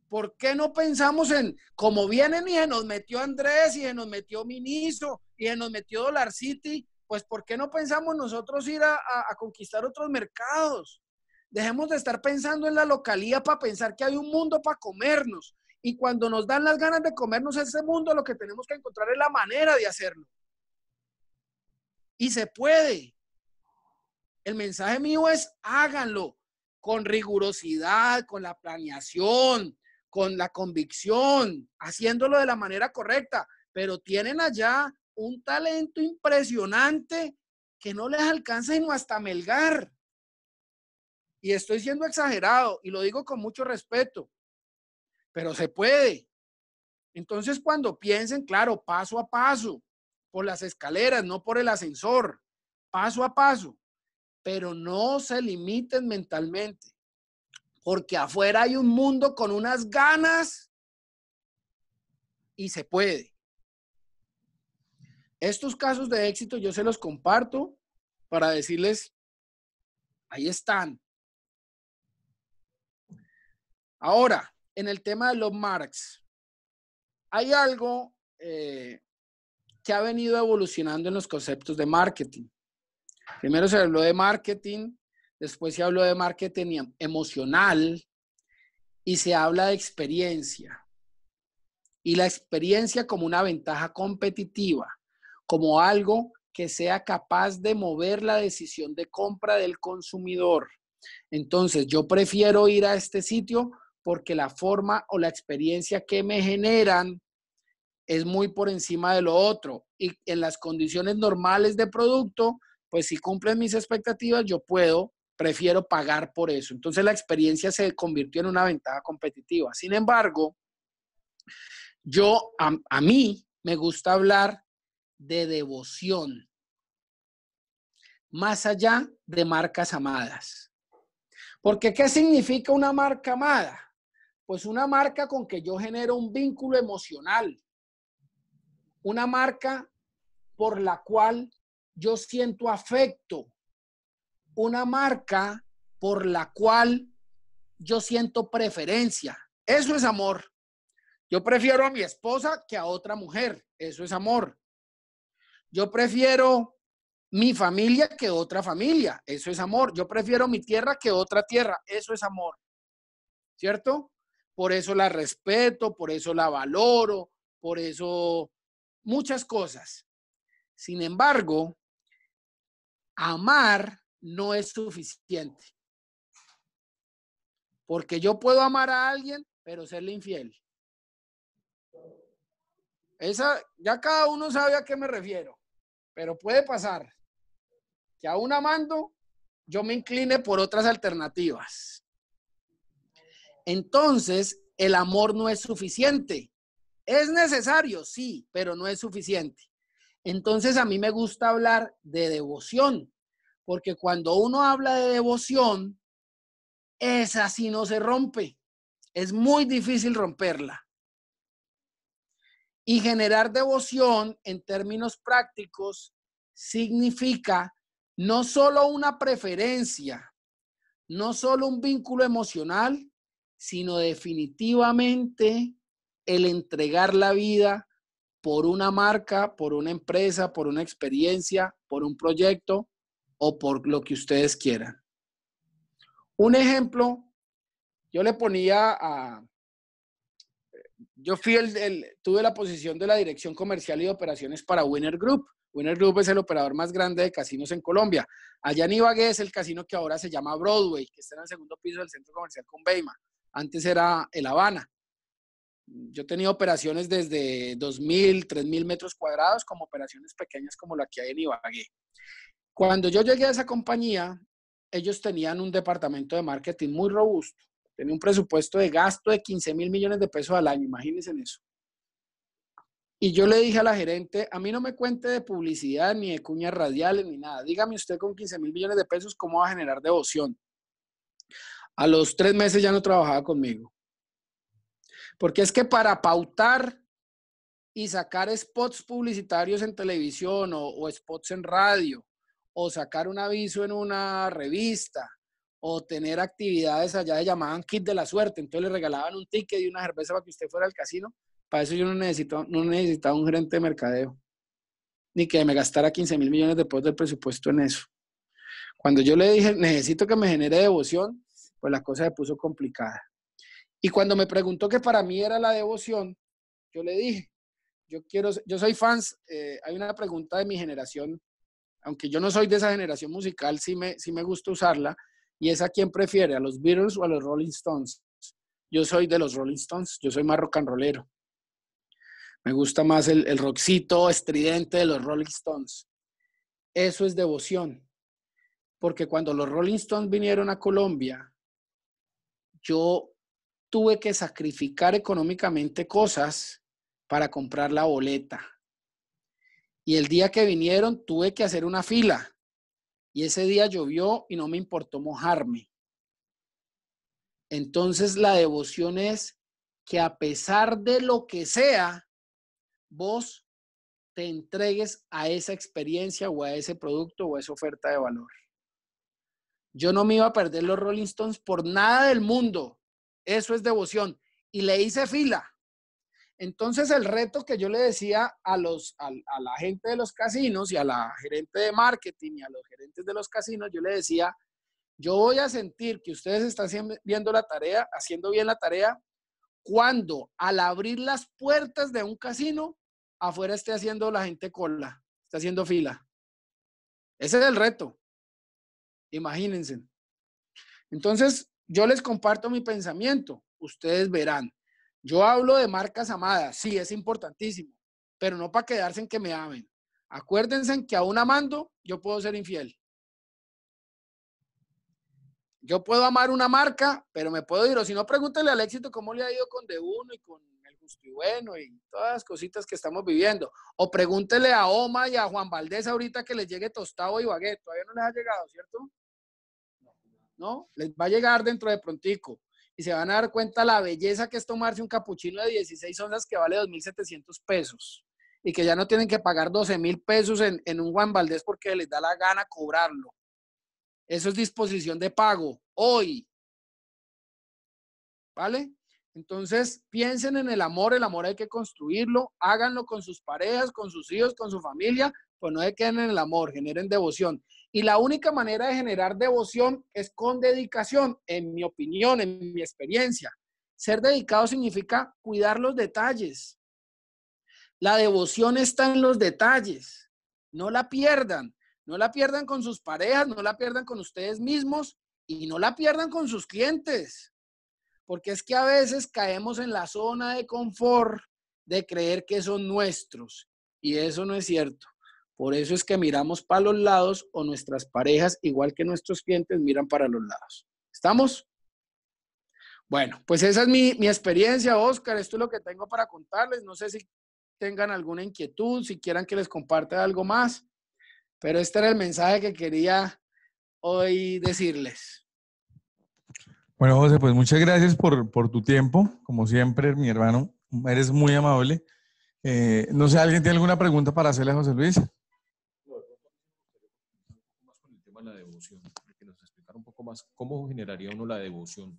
¿Por qué no pensamos en cómo vienen y se nos metió Andrés y se nos metió Miniso y se nos metió Dollar City? Pues ¿por qué no pensamos nosotros ir a, conquistar otros mercados? Dejemos de estar pensando en la localidad para pensar que hay un mundo para comernos. Y cuando nos dan las ganas de comernos ese mundo, lo que tenemos que encontrar es la manera de hacerlo. Y se puede. El mensaje mío es háganlo con rigurosidad, con la planeación, con la convicción, haciéndolo de la manera correcta. Pero tienen allá un talento impresionante que no les alcanza sino hasta Melgar. Y estoy siendo exagerado y lo digo con mucho respeto pero se puede. Entonces, cuando piensen, claro, paso a paso, por las escaleras, no por el ascensor, paso a paso, pero no se limiten mentalmente, porque afuera hay un mundo con unas ganas y se puede. Estos casos de éxito yo se los comparto para decirles, ahí están. Ahora, en el tema de los marks... hay algo eh, que ha venido evolucionando en los conceptos de marketing. Primero se habló de marketing, después se habló de marketing em, emocional y se habla de experiencia. Y la experiencia como una ventaja competitiva, como algo que sea capaz de mover la decisión de compra del consumidor. Entonces, yo prefiero ir a este sitio porque la forma o la experiencia que me generan es muy por encima de lo otro. Y en las condiciones normales de producto, pues si cumplen mis expectativas, yo puedo, prefiero pagar por eso. Entonces la experiencia se convirtió en una ventaja competitiva. Sin embargo, yo, a, a mí, me gusta hablar de devoción, más allá de marcas amadas. Porque ¿qué significa una marca amada? Pues una marca con que yo genero un vínculo emocional, una marca por la cual yo siento afecto, una marca por la cual yo siento preferencia. Eso es amor. Yo prefiero a mi esposa que a otra mujer. Eso es amor. Yo prefiero mi familia que otra familia. Eso es amor. Yo prefiero mi tierra que otra tierra. Eso es amor. ¿Cierto? por eso la respeto, por eso la valoro, por eso muchas cosas. Sin embargo, amar no es suficiente. Porque yo puedo amar a alguien, pero serle infiel. Esa, ya cada uno sabe a qué me refiero, pero puede pasar que aún amando, yo me incline por otras alternativas. Entonces, el amor no es suficiente. Es necesario, sí, pero no es suficiente. Entonces, a mí me gusta hablar de devoción, porque cuando uno habla de devoción, esa sí no se rompe. Es muy difícil romperla. Y generar devoción en términos prácticos significa no solo una preferencia, no solo un vínculo emocional, sino definitivamente el entregar la vida por una marca, por una empresa, por una experiencia, por un proyecto o por lo que ustedes quieran. Un ejemplo, yo le ponía a... Yo fui el, tuve la posición de la Dirección Comercial y de Operaciones para Winner Group. Winner Group es el operador más grande de casinos en Colombia. Allá en Ibagué es el casino que ahora se llama Broadway, que está en el segundo piso del centro comercial con Beima. Antes era El Habana. Yo tenía operaciones desde 2.000, 3.000 metros cuadrados, como operaciones pequeñas como la que hay en Ibagué. Cuando yo llegué a esa compañía, ellos tenían un departamento de marketing muy robusto. Tenía un presupuesto de gasto de 15 mil millones de pesos al año, imagínense en eso. Y yo le dije a la gerente, a mí no me cuente de publicidad, ni de cuñas radiales, ni nada. Dígame usted con 15 mil millones de pesos cómo va a generar devoción. A los tres meses ya no trabajaba conmigo. Porque es que para pautar y sacar spots publicitarios en televisión o, spots en radio, o sacar un aviso en una revista, o tener actividades allá, llamaban kit de la suerte, entonces le regalaban un ticket y una cerveza para que usted fuera al casino. Para eso yo no necesitaba, no necesitaba un gerente de mercadeo, ni que me gastara 15 mil millones de pesos del presupuesto en eso. Cuando yo le dije, necesito que me genere devoción, pues la cosa se puso complicada. Y cuando me preguntó que para mí era la devoción, yo le dije, yo quiero, yo soy fans, eh, hay una pregunta de mi generación, aunque yo no soy de esa generación musical, sí me, me gusta usarla, y es a quién prefiere, a los Beatles o a los Rolling Stones. Yo soy de los Rolling Stones, yo soy más rock and rollero. Me gusta más el, el rockcito estridente de los Rolling Stones. Eso es devoción. Porque cuando los Rolling Stones vinieron a Colombia, yo tuve que sacrificar económicamente cosas para comprar la boleta. Y el día que vinieron tuve que hacer una fila. Y ese día llovió y no me importó mojarme. Entonces la devoción es que a pesar de lo que sea, vos te entregues a esa experiencia o a ese producto o a esa oferta de valor. Yo no me iba a perder los Rolling Stones por nada del mundo. Eso es devoción. Y le hice fila. Entonces el reto que yo le decía a, los, a, la gente de los casinos y a la gerente de marketing y a los gerentes de los casinos, yo le decía, yo voy a sentir que ustedes están viendo la tarea, haciendo bien la tarea, cuando al abrir las puertas de un casino, afuera esté haciendo la gente cola, está haciendo fila. Ese es el reto. Imagínense. Entonces, yo les comparto mi pensamiento, ustedes verán. Yo hablo de marcas amadas, sí, es importantísimo, pero no para quedarse en que me amen. Acuérdense en que aún amando, yo puedo ser infiel. Yo puedo amar una marca, pero me puedo ir, o si no, pregúntale al éxito cómo le ha ido con De Uno y con y bueno y todas las cositas que estamos viviendo. O pregúntele a Oma y a Juan Valdés ahorita que les llegue tostado y baguette. Todavía no les ha llegado, ¿cierto? ¿No? Les va a llegar dentro de prontico. Y se van a dar cuenta la belleza que es tomarse un capuchino de 16 onzas que vale 2.700 pesos. Y que ya no tienen que pagar 12 mil pesos en, en un Juan Valdés porque les da la gana cobrarlo. Eso es disposición de pago. Hoy, ¿Vale? Entonces, piensen en el amor, el amor hay que construirlo, háganlo con sus parejas, con sus hijos, con su familia, pues no se queden en el amor, generen devoción. Y la única manera de generar devoción es con dedicación, en mi opinión, en mi experiencia. Ser dedicado significa cuidar los detalles. La devoción está en los detalles. No la pierdan. No la pierdan con sus parejas, no la pierdan con ustedes mismos y no la pierdan con sus clientes porque es que a veces caemos en la zona de confort de creer que son nuestros y eso no es cierto. Por eso es que miramos para los lados o nuestras parejas, igual que nuestros clientes, miran para los lados. ¿Estamos? Bueno, pues esa es mi, experiencia, Oscar. Esto es lo que tengo para contarles. No sé si tengan alguna inquietud, si quieran que les comparta algo más, pero este era el mensaje que quería hoy decirles. Bueno, José, pues muchas gracias por, por tu tiempo. Como siempre, mi hermano, eres muy amable. Eh, no sé, ¿alguien tiene alguna pregunta para hacerle a José Luis? Un poco Más con el tema de la devoción, que nos explicara un poco más cómo generaría uno la devoción,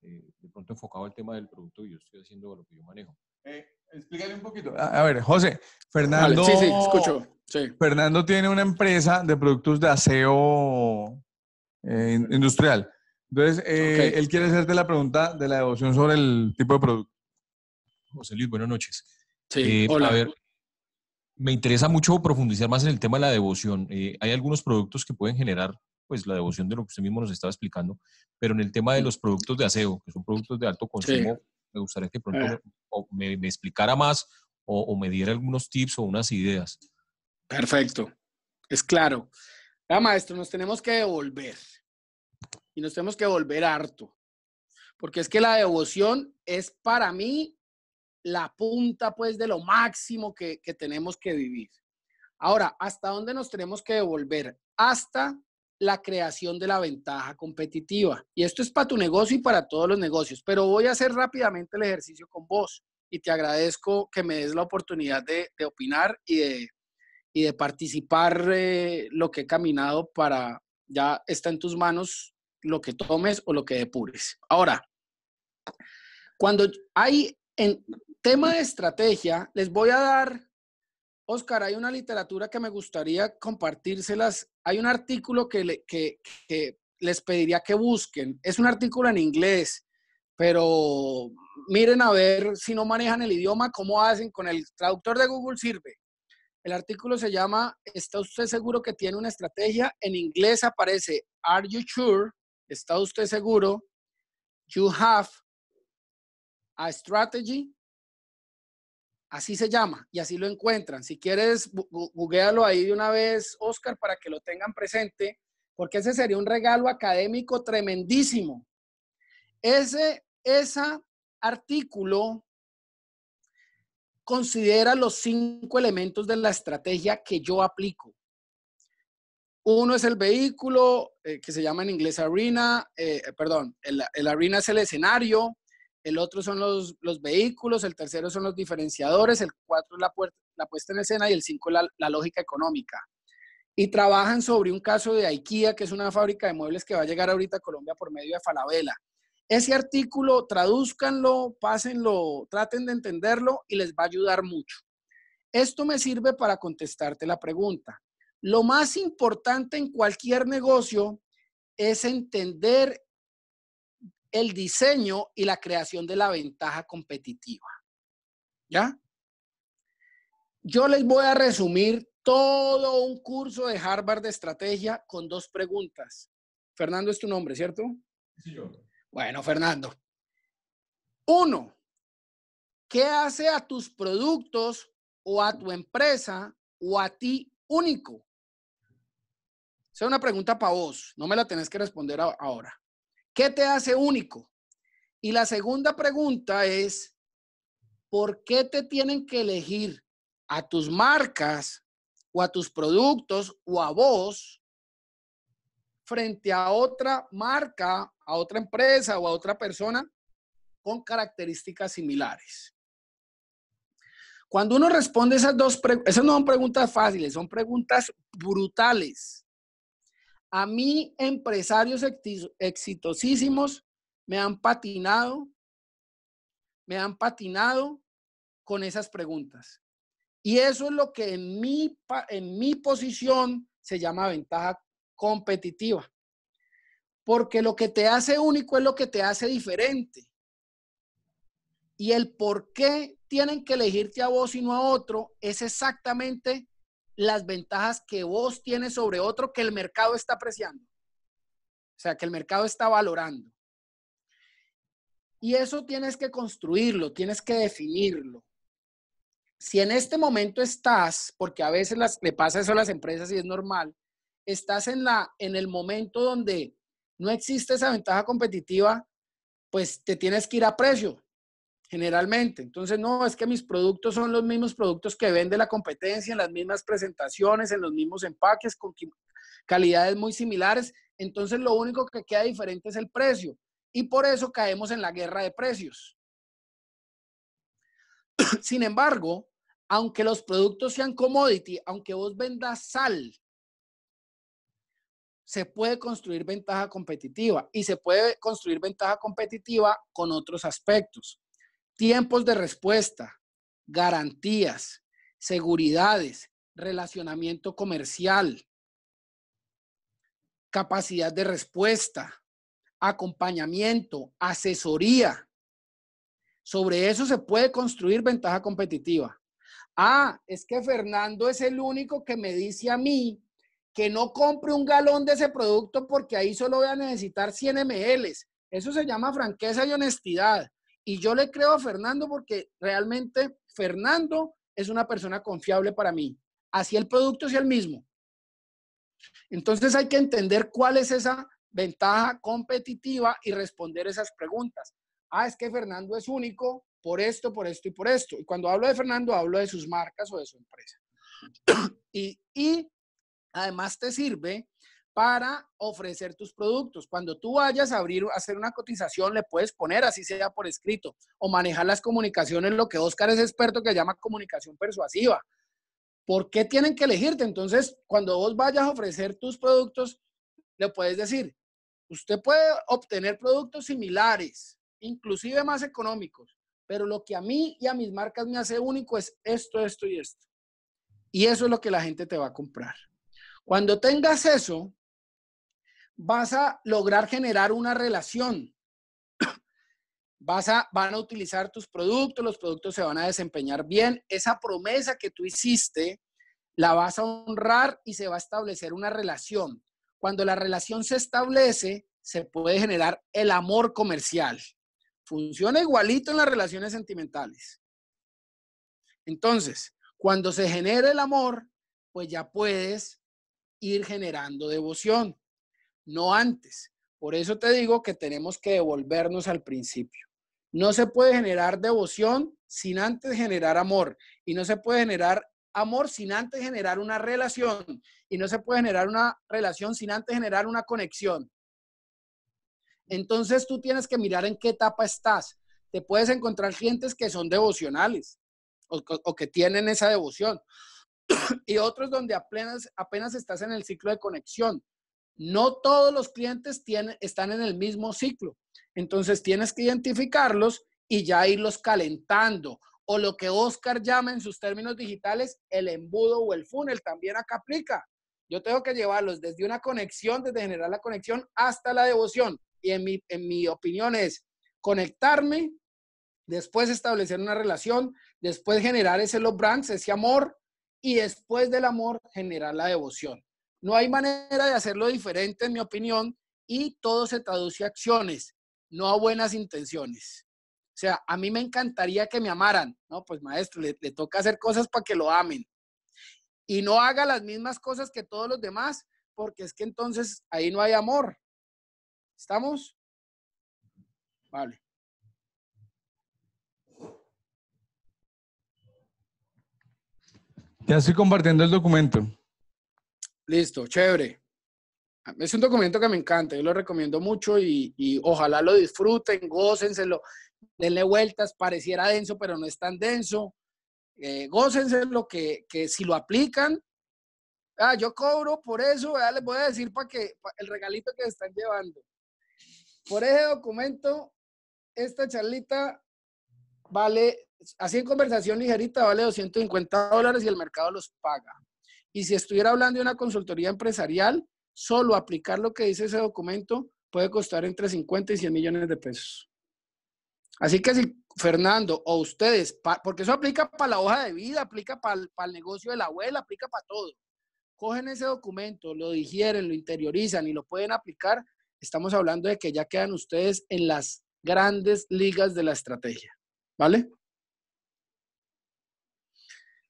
eh, de pronto enfocado al tema del producto y yo estoy haciendo, lo que yo manejo. Eh, explícale un poquito. A, ver, José, Fernando. sí, sí, escucho. Fernando tiene una empresa de productos de aseo industrial. Entonces, eh, él quiere hacerte la pregunta de la devoción sobre el tipo de producto. José Luis, buenas noches. Sí, eh, hola. A ver, me interesa mucho profundizar más en el tema de la devoción. Eh, hay algunos productos que pueden generar pues la devoción de lo que usted mismo nos estaba explicando, pero en el tema de mm. los productos de aseo, que son productos de alto consumo, me gustaría que pronto ah. me, explicara más o, o, me diera algunos tips o unas ideas. Perfecto, es claro. Ya, ah, maestro, nos tenemos que devolver y nos tenemos que volver harto. Porque es que la devoción es para mí la punta, pues, de lo máximo que, que tenemos que vivir. Ahora, ¿hasta dónde nos tenemos que devolver? Hasta la creación de la ventaja competitiva. Y esto es para tu negocio y para todos los negocios, pero voy a hacer rápidamente el ejercicio con vos y te agradezco que me des la oportunidad de, opinar y de, y de participar eh, lo que he caminado para, ya está en tus manos lo que tomes o lo que depures. Ahora, cuando hay en tema de estrategia, les voy a dar, Oscar, hay una literatura que me gustaría compartírselas. Hay un artículo que, les pediría que busquen. Es un artículo en inglés, pero miren a ver si no manejan el idioma, cómo hacen con el traductor de Google sirve. El artículo se llama ¿Está usted seguro que tiene una estrategia? En inglés aparece Are you sure? ¿Está usted seguro? You have a strategy. Así se llama y así lo encuentran. Si quieres, googlealo ahí de una vez, Oscar, para que lo tengan presente, porque ese sería un regalo académico tremendísimo. Ese esa artículo considera los cinco elementos de la estrategia que yo aplico. Uno es el vehículo, eh, que se llama en inglés arena, eh, perdón, el, arena es el escenario, el otro son los, vehículos, el tercero son los diferenciadores, el cuatro es la, puesta en escena y el cinco es la, lógica económica. Y trabajan sobre un caso de IKEA, que es una fábrica de muebles que va a llegar ahorita a Colombia por medio de Falabella. Ese artículo, tradúzcanlo, pásenlo, traten de entenderlo y les va a ayudar mucho. Esto me sirve para contestarte la pregunta. Lo más importante en cualquier negocio es entender el diseño y la creación de la ventaja competitiva. ¿Ya? Yo les voy a resumir todo un curso de Harvard de estrategia con dos preguntas. Fernando es tu nombre, ¿cierto? Sí, yo. Bueno, Fernando. Uno, ¿qué hace a tus productos o a tu empresa o a ti único? Esa es una pregunta para vos, no me la tenés que responder ahora. ¿Qué te hace único? Y la segunda pregunta es, ¿por qué te tienen que elegir a tus marcas o a tus productos o a vos frente a otra marca, a otra empresa o a otra persona con características similares? Cuando uno responde esas dos preguntas, esas no son preguntas fáciles, son preguntas brutales. A mí empresarios exitosísimos me han patinado, me han patinado con esas preguntas. Y eso es lo que en mi, en mi posición se llama ventaja competitiva. Porque lo que te hace único es lo que te hace diferente. Y el por qué tienen que elegirte a vos y no a otro es exactamente las ventajas que vos tienes sobre otro que el mercado está apreciando. O sea, que el mercado está valorando. Y eso tienes que construirlo, tienes que definirlo. Si en este momento estás, porque a veces las, le pasa eso a las empresas y es normal, estás en, la, en el momento donde no existe esa ventaja competitiva, pues te tienes que ir a precio generalmente. Entonces, no, es que mis productos son los mismos productos que vende la competencia, en las mismas presentaciones, en los mismos empaques, con calidades muy similares. Entonces, lo único que queda diferente es el precio. Y por eso caemos en la guerra de precios. Sin embargo, aunque los productos sean commodity, aunque vos vendas sal, se puede construir ventaja competitiva y se puede construir ventaja competitiva con otros aspectos tiempos de respuesta, garantías, seguridades, relacionamiento comercial, capacidad de respuesta, acompañamiento, asesoría. Sobre eso se puede construir ventaja competitiva. Ah, es que Fernando es el único que me dice a mí que no compre un galón de ese producto porque ahí solo voy a necesitar 100 ml. Eso se llama franqueza y honestidad. Y yo le creo a Fernando porque realmente Fernando es una persona confiable para mí. Así el producto es el mismo. Entonces hay que entender cuál es esa ventaja competitiva y responder esas preguntas. Ah, es que Fernando es único por esto, por esto y por esto. Y cuando hablo de Fernando, hablo de sus marcas o de su empresa. y, y además te sirve para ofrecer tus productos. Cuando tú vayas a abrir, hacer una cotización, le puedes poner, así sea por escrito, o manejar las comunicaciones, lo que Oscar es experto que llama comunicación persuasiva. ¿Por qué tienen que elegirte? Entonces, cuando vos vayas a ofrecer tus productos, le puedes decir, usted puede obtener productos similares, inclusive más económicos, pero lo que a mí y a mis marcas me hace único es esto, esto y esto. Y eso es lo que la gente te va a comprar. Cuando tengas eso, vas a lograr generar una relación. Vas a, van a utilizar tus productos, los productos se van a desempeñar bien. Esa promesa que tú hiciste la vas a honrar y se va a establecer una relación. Cuando la relación se establece, se puede generar el amor comercial. Funciona igualito en las relaciones sentimentales. Entonces, cuando se genera el amor, pues ya puedes ir generando devoción no antes. Por eso te digo que tenemos que devolvernos al principio. No se puede generar devoción sin antes generar amor. Y no se puede generar amor sin antes generar una relación. Y no se puede generar una relación sin antes generar una conexión. Entonces tú tienes que mirar en qué etapa estás. Te puedes encontrar clientes que son devocionales o, que tienen esa devoción. y otros donde apenas, apenas estás en el ciclo de conexión. No todos los clientes están en el mismo ciclo. Entonces tienes que identificarlos y ya irlos calentando. O lo que Oscar llama en sus términos digitales el embudo o el funnel, también acá aplica. Yo tengo que llevarlos desde una conexión, desde generar la conexión hasta la devoción. Y en mi, en mi opinión es conectarme, después establecer una relación, después generar ese love brands, ese amor, y después del amor generar la devoción. No hay manera de hacerlo diferente, en mi opinión, y todo se traduce a acciones, no a buenas intenciones. O sea, a mí me encantaría que me amaran. No, pues maestro, le, toca hacer cosas para que lo amen. Y no haga las mismas cosas que todos los demás, porque es que entonces ahí no hay amor. ¿Estamos? Vale. Ya estoy compartiendo el documento. Listo, chévere. Es un documento que me encanta, yo lo recomiendo mucho y, ojalá lo disfruten, gócenselo, denle vueltas, pareciera denso, pero no es tan denso. Eh, gócenselo que, si lo aplican, ah, yo cobro por eso, ah, les voy a decir para que el regalito que están llevando. Por ese documento, esta charlita vale, así en conversación ligerita, vale 250 dólares y el mercado los paga. Y si estuviera hablando de una consultoría empresarial, solo aplicar lo que dice ese documento puede costar entre 50 y 100 millones de pesos. Así que si Fernando o ustedes, porque eso aplica para la hoja de vida, aplica para el, negocio de la abuela, aplica para todo, cogen ese documento, lo digieren, lo interiorizan y lo pueden aplicar, estamos hablando de que ya quedan ustedes en las grandes ligas de la estrategia. ¿Vale?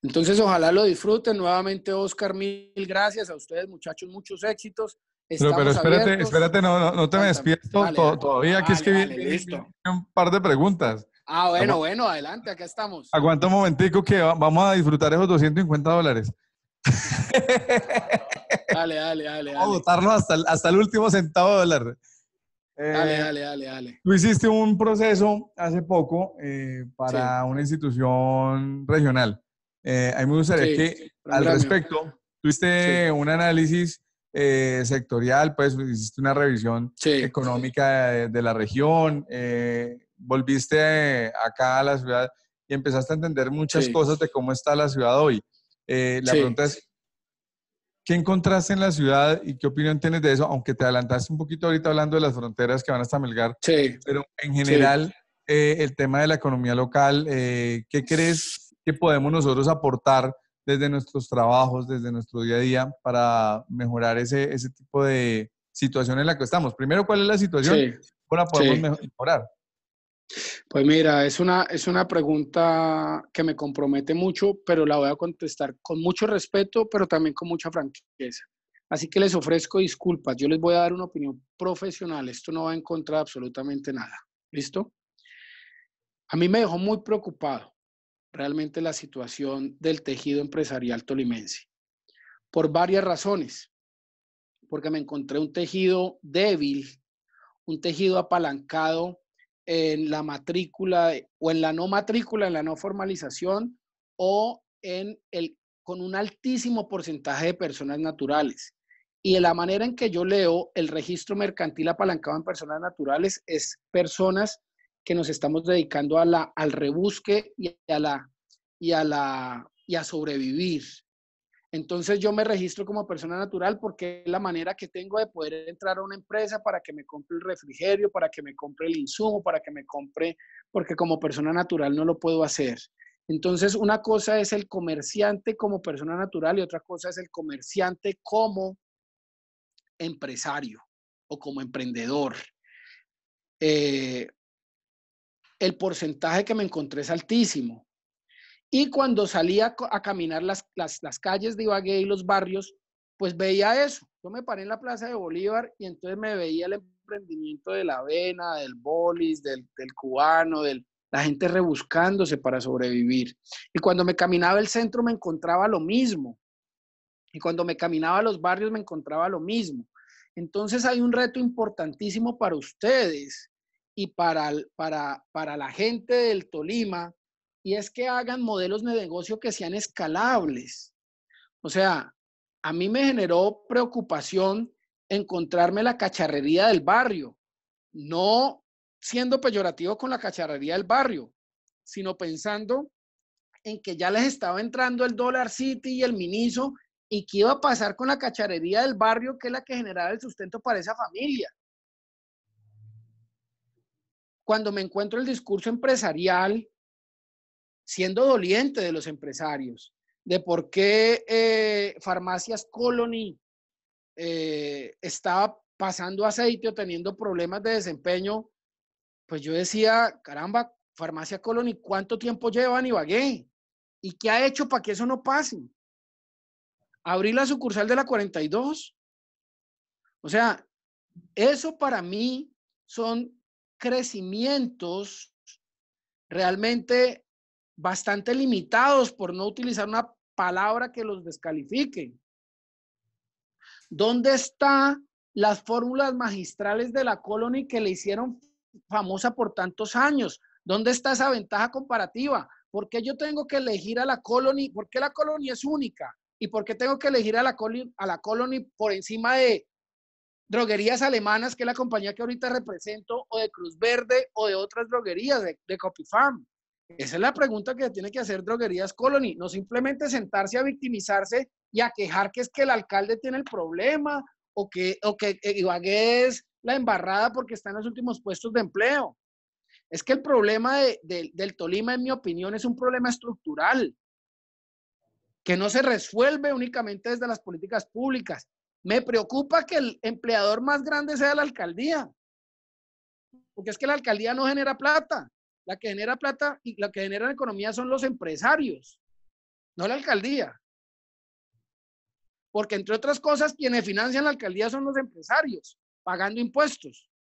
Entonces, ojalá lo disfruten. Nuevamente, Oscar, mil gracias a ustedes, muchachos, muchos éxitos. Estamos pero, espérate, espérate, no, no, no te me despierto todavía, que es que viene, un par de preguntas. Ah, bueno, bueno, adelante, acá estamos. Aguanta un momentico que vamos a disfrutar esos 250 dólares. dale, dale, dale. Vamos a votarlo hasta, el último centavo de dólar. Eh, dale, dale, dale, dale. Tú hiciste un proceso hace poco eh, para una institución regional. Eh, a mí me gustaría que al respecto, tuviste un análisis eh, sectorial, pues hiciste una revisión económica de, la región, eh, volviste acá a la ciudad y empezaste a entender muchas cosas de cómo está la ciudad hoy. la pregunta es, ¿Qué encontraste en la ciudad y qué opinión tienes de eso? Aunque te adelantaste un poquito ahorita hablando de las fronteras que van hasta Melgar. Sí. Pero en general, el tema de la economía local, ¿qué crees ¿Qué podemos nosotros aportar desde nuestros trabajos, desde nuestro día a día, para mejorar ese, ese tipo de situación en la que estamos. Primero, ¿cuál es la situación? ¿Cómo la podemos mejorar? Pues mira, es una, es una pregunta que me compromete mucho, pero la voy a contestar con mucho respeto, pero también con mucha franqueza. Así que les ofrezco disculpas, yo les voy a dar una opinión profesional, esto no va en contra absolutamente nada. ¿Listo? A mí me dejó muy preocupado realmente la situación del tejido empresarial tolimense. Por varias razones, porque me encontré un tejido débil, un tejido apalancado en la matrícula o en la no matrícula, en la no formalización o en el, con un altísimo porcentaje de personas naturales. Y de la manera en que yo leo el registro mercantil apalancado en personas naturales es personas que nos estamos dedicando a la, al rebusque y a, la, y, a la, y a sobrevivir. Entonces yo me registro como persona natural porque es la manera que tengo de poder entrar a una empresa para que me compre el refrigerio, para que me compre el insumo, para que me compre, porque como persona natural no lo puedo hacer. Entonces una cosa es el comerciante como persona natural y otra cosa es el comerciante como empresario o como emprendedor. Eh, el porcentaje que me encontré es altísimo. Y cuando salía a caminar las, calles de Ibagué y los barrios, pues veía eso. Yo me paré en la Plaza de Bolívar y entonces me veía el emprendimiento de la avena, del bolis, del, cubano, del, la gente rebuscándose para sobrevivir. Y cuando me caminaba el centro me encontraba lo mismo. Y cuando me caminaba los barrios me encontraba lo mismo. Entonces hay un reto importantísimo para ustedes y para, para, para la gente del Tolima, y es que hagan modelos de negocio que sean escalables. O sea, a mí me generó preocupación encontrarme la cacharrería del barrio, no siendo peyorativo con la cacharrería del barrio, sino pensando en que ya les estaba entrando el Dollar City y el Miniso y qué iba a pasar con la cacharrería del barrio, que es la que generaba el sustento para esa familia cuando me encuentro el discurso empresarial siendo doliente de los empresarios, de por qué eh, Farmacias Colony eh, estaba pasando aceite o teniendo problemas de desempeño, pues yo decía, caramba, Farmacia Colony, ¿cuánto tiempo llevan y bagué? ¿Y qué ha hecho para que eso no pase? Abrir la sucursal de la 42. O sea, eso para mí son crecimientos realmente bastante limitados por no utilizar una palabra que los descalifique. ¿Dónde están las fórmulas magistrales de la Colony que le hicieron famosa por tantos años? ¿Dónde está esa ventaja comparativa? ¿Por qué yo tengo que elegir a la Colony? ¿Por qué la Colony es única? ¿Y por qué tengo que elegir a la Colony, a la colony por encima de droguerías alemanas, que es la compañía que ahorita represento, o de Cruz Verde, o de otras droguerías, de, Copifam? Esa es la pregunta que tiene que hacer Droguerías Colony, no simplemente sentarse a victimizarse y a quejar que es que el alcalde tiene el problema o que, o que Ibagué es la embarrada porque está en los últimos puestos de empleo. Es que el problema del Tolima, en mi opinión, es un problema estructural que no se resuelve únicamente desde las políticas públicas. Me preocupa que el empleador más grande sea la alcaldía, porque es que la alcaldía no genera plata. La que genera plata y la que genera la economía son los empresarios, no la alcaldía. Porque entre otras cosas, quienes financian la alcaldía son los empresarios, pagando impuestos.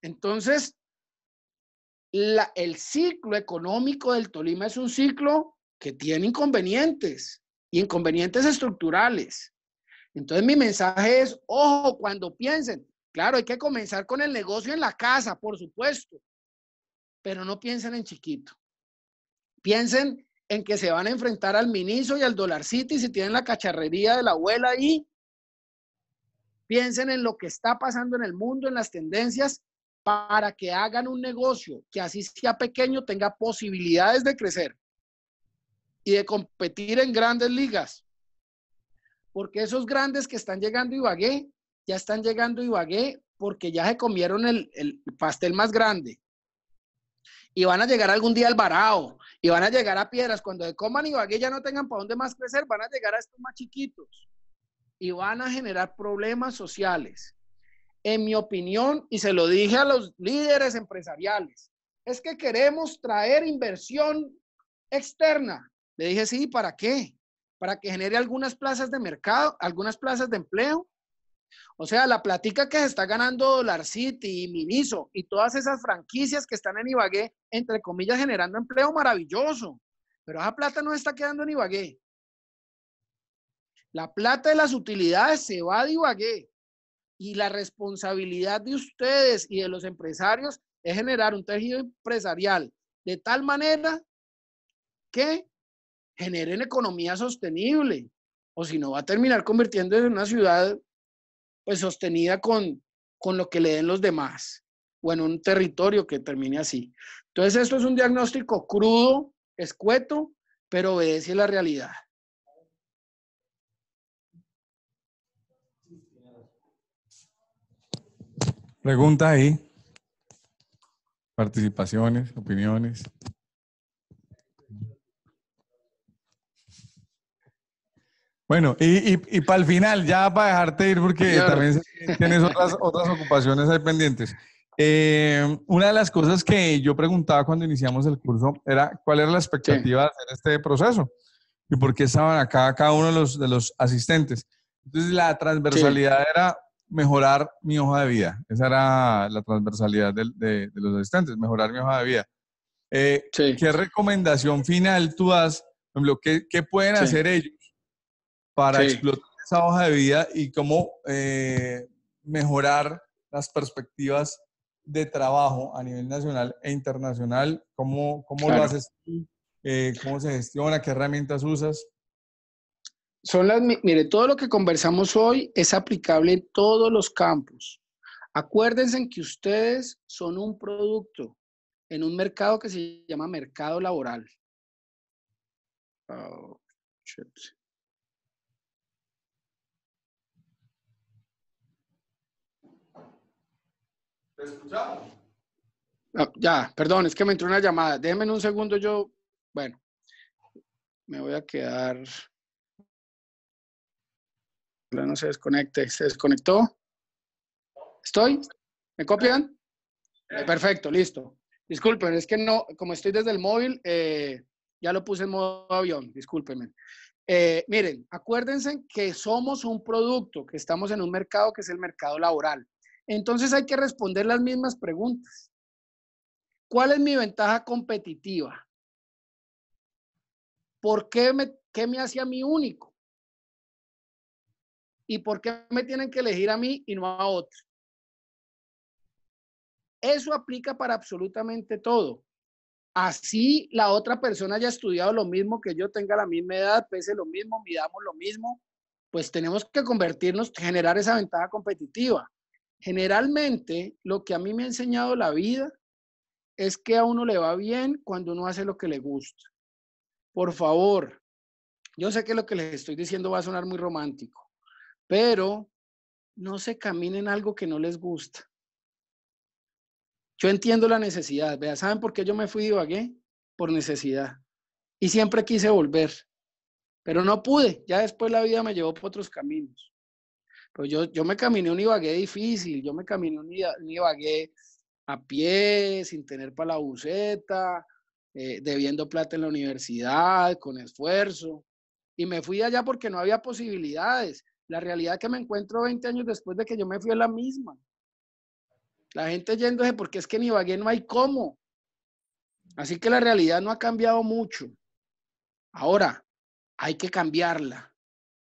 Entonces, el ciclo económico del Tolima es un ciclo que tiene inconvenientes y inconvenientes estructurales. Entonces mi mensaje es, ojo, cuando piensen, claro, hay que comenzar con el negocio en la casa, por supuesto, pero no piensen en chiquito. Piensen en que se van a enfrentar al Miniso y al Dollar City si tienen la cacharrería de la abuela ahí. Piensen en lo que está pasando en el mundo, en las tendencias, para que hagan un negocio que así sea pequeño, tenga posibilidades de crecer y de competir en grandes ligas porque esos grandes que están llegando y Ibagué, ya están llegando y Ibagué porque ya se comieron el, pastel más grande. Y van a llegar algún día al Barao, y van a llegar a Piedras. Cuando se coman Ibagué ya no tengan para dónde más crecer, van a llegar a estos más chiquitos y van a generar problemas sociales. En mi opinión, y se lo dije a los líderes empresariales, es que queremos traer inversión externa. Le dije, sí, ¿para qué? para que genere algunas plazas de mercado, algunas plazas de empleo. O sea, la platica que se está ganando Dollar City y Miniso y todas esas franquicias que están en Ibagué, entre comillas, generando empleo maravilloso. Pero esa plata no está quedando en Ibagué. La plata de las utilidades se va de Ibagué. Y la responsabilidad de ustedes y de los empresarios es generar un tejido empresarial de tal manera que generen economía sostenible, o si no va a terminar convirtiéndose en una ciudad pues sostenida con, con lo que le den los demás, o en un territorio que termine así. Entonces esto es un diagnóstico crudo, escueto, pero obedece la realidad. Pregunta ahí. Participaciones, opiniones. Bueno, y, para el final, ya para dejarte ir, porque también tienes otras, otras ocupaciones ahí pendientes. Eh, una de las cosas que yo preguntaba cuando iniciamos el curso era cuál era la expectativa de hacer este proceso y por qué estaban acá cada uno de los, de los asistentes. Entonces, la transversalidad era mejorar mi hoja de vida. Esa era la transversalidad de, los asistentes, mejorar mi hoja de vida. Eh, ¿Qué recomendación final tú das? qué pueden hacer ellos para explotar esa hoja de vida y cómo eh, mejorar las perspectivas de trabajo a nivel nacional e internacional? ¿Cómo, cómo lo haces eh, ¿Cómo se gestiona? ¿Qué herramientas usas? Son las, mire, todo lo que conversamos hoy es aplicable en todos los campos. Acuérdense que ustedes son un producto en un mercado que se llama mercado laboral. Oh, ¿Te escuchamos? ya, perdón, es que me entró una llamada. Déjenme en un segundo, yo, bueno, me voy a quedar. No se desconecte, se desconectó. ¿Estoy? ¿Me copian? Eh. perfecto, listo. Disculpen, es que no, como estoy desde el móvil, eh, ya lo puse en modo avión, discúlpenme. Eh, miren, acuérdense que somos un producto, que estamos en un mercado que es el mercado laboral. Entonces hay que responder las mismas preguntas. ¿Cuál es mi ventaja competitiva? ¿Por qué me, hace a mí único? ¿Y por qué me tienen que elegir a mí y no a otro? Eso aplica para absolutamente todo. Así la otra persona haya estudiado lo mismo que yo, tenga la misma edad, pese lo mismo, midamos lo mismo, pues tenemos que convertirnos, generar esa ventaja competitiva. Generalmente, lo que a mí me ha enseñado la vida es que a uno le va bien cuando uno hace lo que le gusta. Por favor, yo sé que lo que les estoy diciendo va a sonar muy romántico, pero no se caminen algo que no les gusta. Yo entiendo la necesidad. ¿saben por qué yo me fui y Ibagué? Por necesidad. Y siempre quise volver, pero no pude. Ya después la vida me llevó por otros caminos yo, me caminé un Ibagué difícil, yo me caminé un Ibagué a pie, sin tener para la eh, debiendo plata en la universidad, con esfuerzo. Y me fui allá porque no había posibilidades. La realidad que me encuentro 20 años después de que yo me fui es la misma. La gente yéndose porque es que en Ibagué no hay cómo. Así que la realidad no ha cambiado mucho. Ahora, hay que cambiarla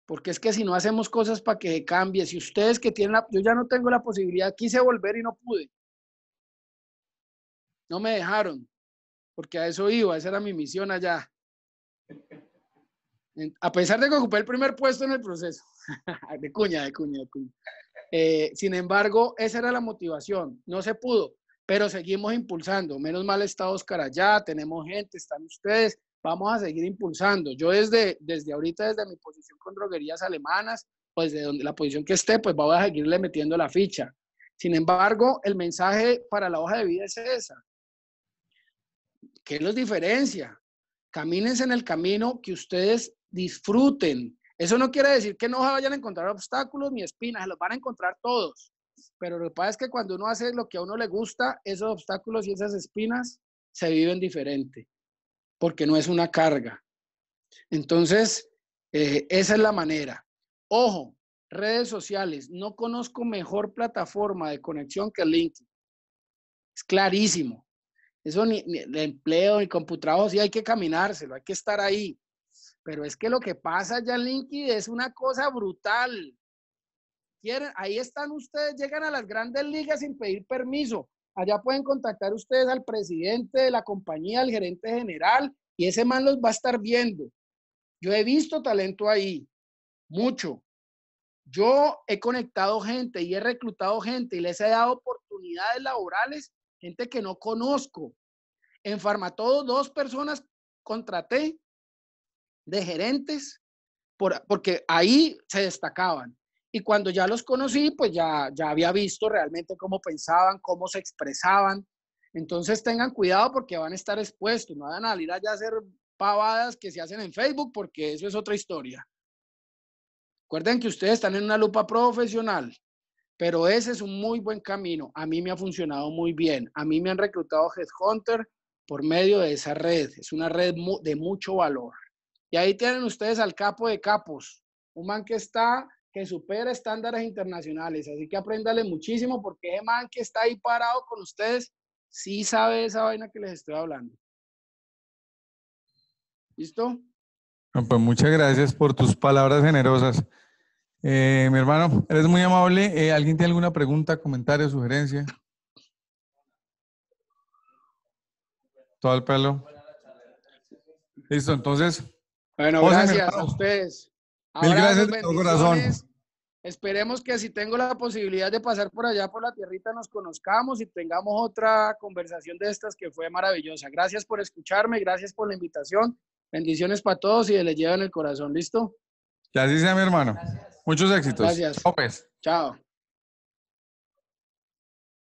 porque es que si no hacemos cosas para que cambie, si ustedes que tienen la, yo ya no tengo la posibilidad, quise volver y no pude. No me dejaron, porque a eso iba, esa era mi misión allá. A pesar de que ocupé el primer puesto en el proceso, de cuña, de cuña, de cuña. Eh, sin embargo, esa era la motivación, no se pudo, pero seguimos impulsando. Menos mal está Oscar allá, tenemos gente, están ustedes, vamos a seguir impulsando. Yo desde, desde ahorita, desde mi posición con droguerías alemanas, pues de donde la posición que esté, pues voy a seguirle metiendo la ficha. Sin embargo, el mensaje para la hoja de vida es esa. ¿Qué nos diferencia? Camínense en el camino que ustedes disfruten. Eso no quiere decir que no vayan a encontrar obstáculos ni espinas, los van a encontrar todos. Pero lo que pasa es que cuando uno hace lo que a uno le gusta, esos obstáculos y esas espinas se viven diferente porque no es una carga. Entonces, eh, esa es la manera. Ojo, redes sociales. No conozco mejor plataforma de conexión que LinkedIn. Es clarísimo. Eso ni, el empleo ni computador. sí hay que caminárselo, hay que estar ahí. Pero es que lo que pasa ya en LinkedIn es una cosa brutal. ahí están ustedes, llegan a las grandes ligas sin pedir permiso. Allá pueden contactar ustedes al presidente de la compañía, al gerente general, y ese man los va a estar viendo. Yo he visto talento ahí, mucho. Yo he conectado gente y he reclutado gente y les he dado oportunidades laborales, gente que no conozco. En Farmatodo, dos personas contraté de gerentes por, porque ahí se destacaban. Y cuando ya los conocí, pues ya, ya había visto realmente cómo pensaban, cómo se expresaban. Entonces tengan cuidado porque van a estar expuestos, no van a salir allá a hacer pavadas que se hacen en Facebook porque eso es otra historia. Recuerden que ustedes están en una lupa profesional, pero ese es un muy buen camino. A mí me ha funcionado muy bien. A mí me han reclutado Headhunter por medio de esa red. Es una red de mucho valor. Y ahí tienen ustedes al capo de capos, un man que está que supera estándares internacionales. Así que apréndale muchísimo porque ese man que está ahí parado con ustedes sí sabe esa vaina que les estoy hablando. ¿Listo? pues muchas gracias por tus palabras generosas. Eh, mi hermano, eres muy amable. Eh, ¿Alguien tiene alguna pregunta, comentario, sugerencia? Todo el pelo. Listo, entonces. Bueno, gracias a ustedes. Mil gracias de todo corazón. Esperemos que si tengo la posibilidad de pasar por allá por la tierrita nos conozcamos y tengamos otra conversación de estas que fue maravillosa. Gracias por escucharme, gracias por la invitación. Bendiciones para todos y les llevan en el corazón, ¿listo? Que así sea, mi hermano. Muchos éxitos. Gracias. Chao. Pues.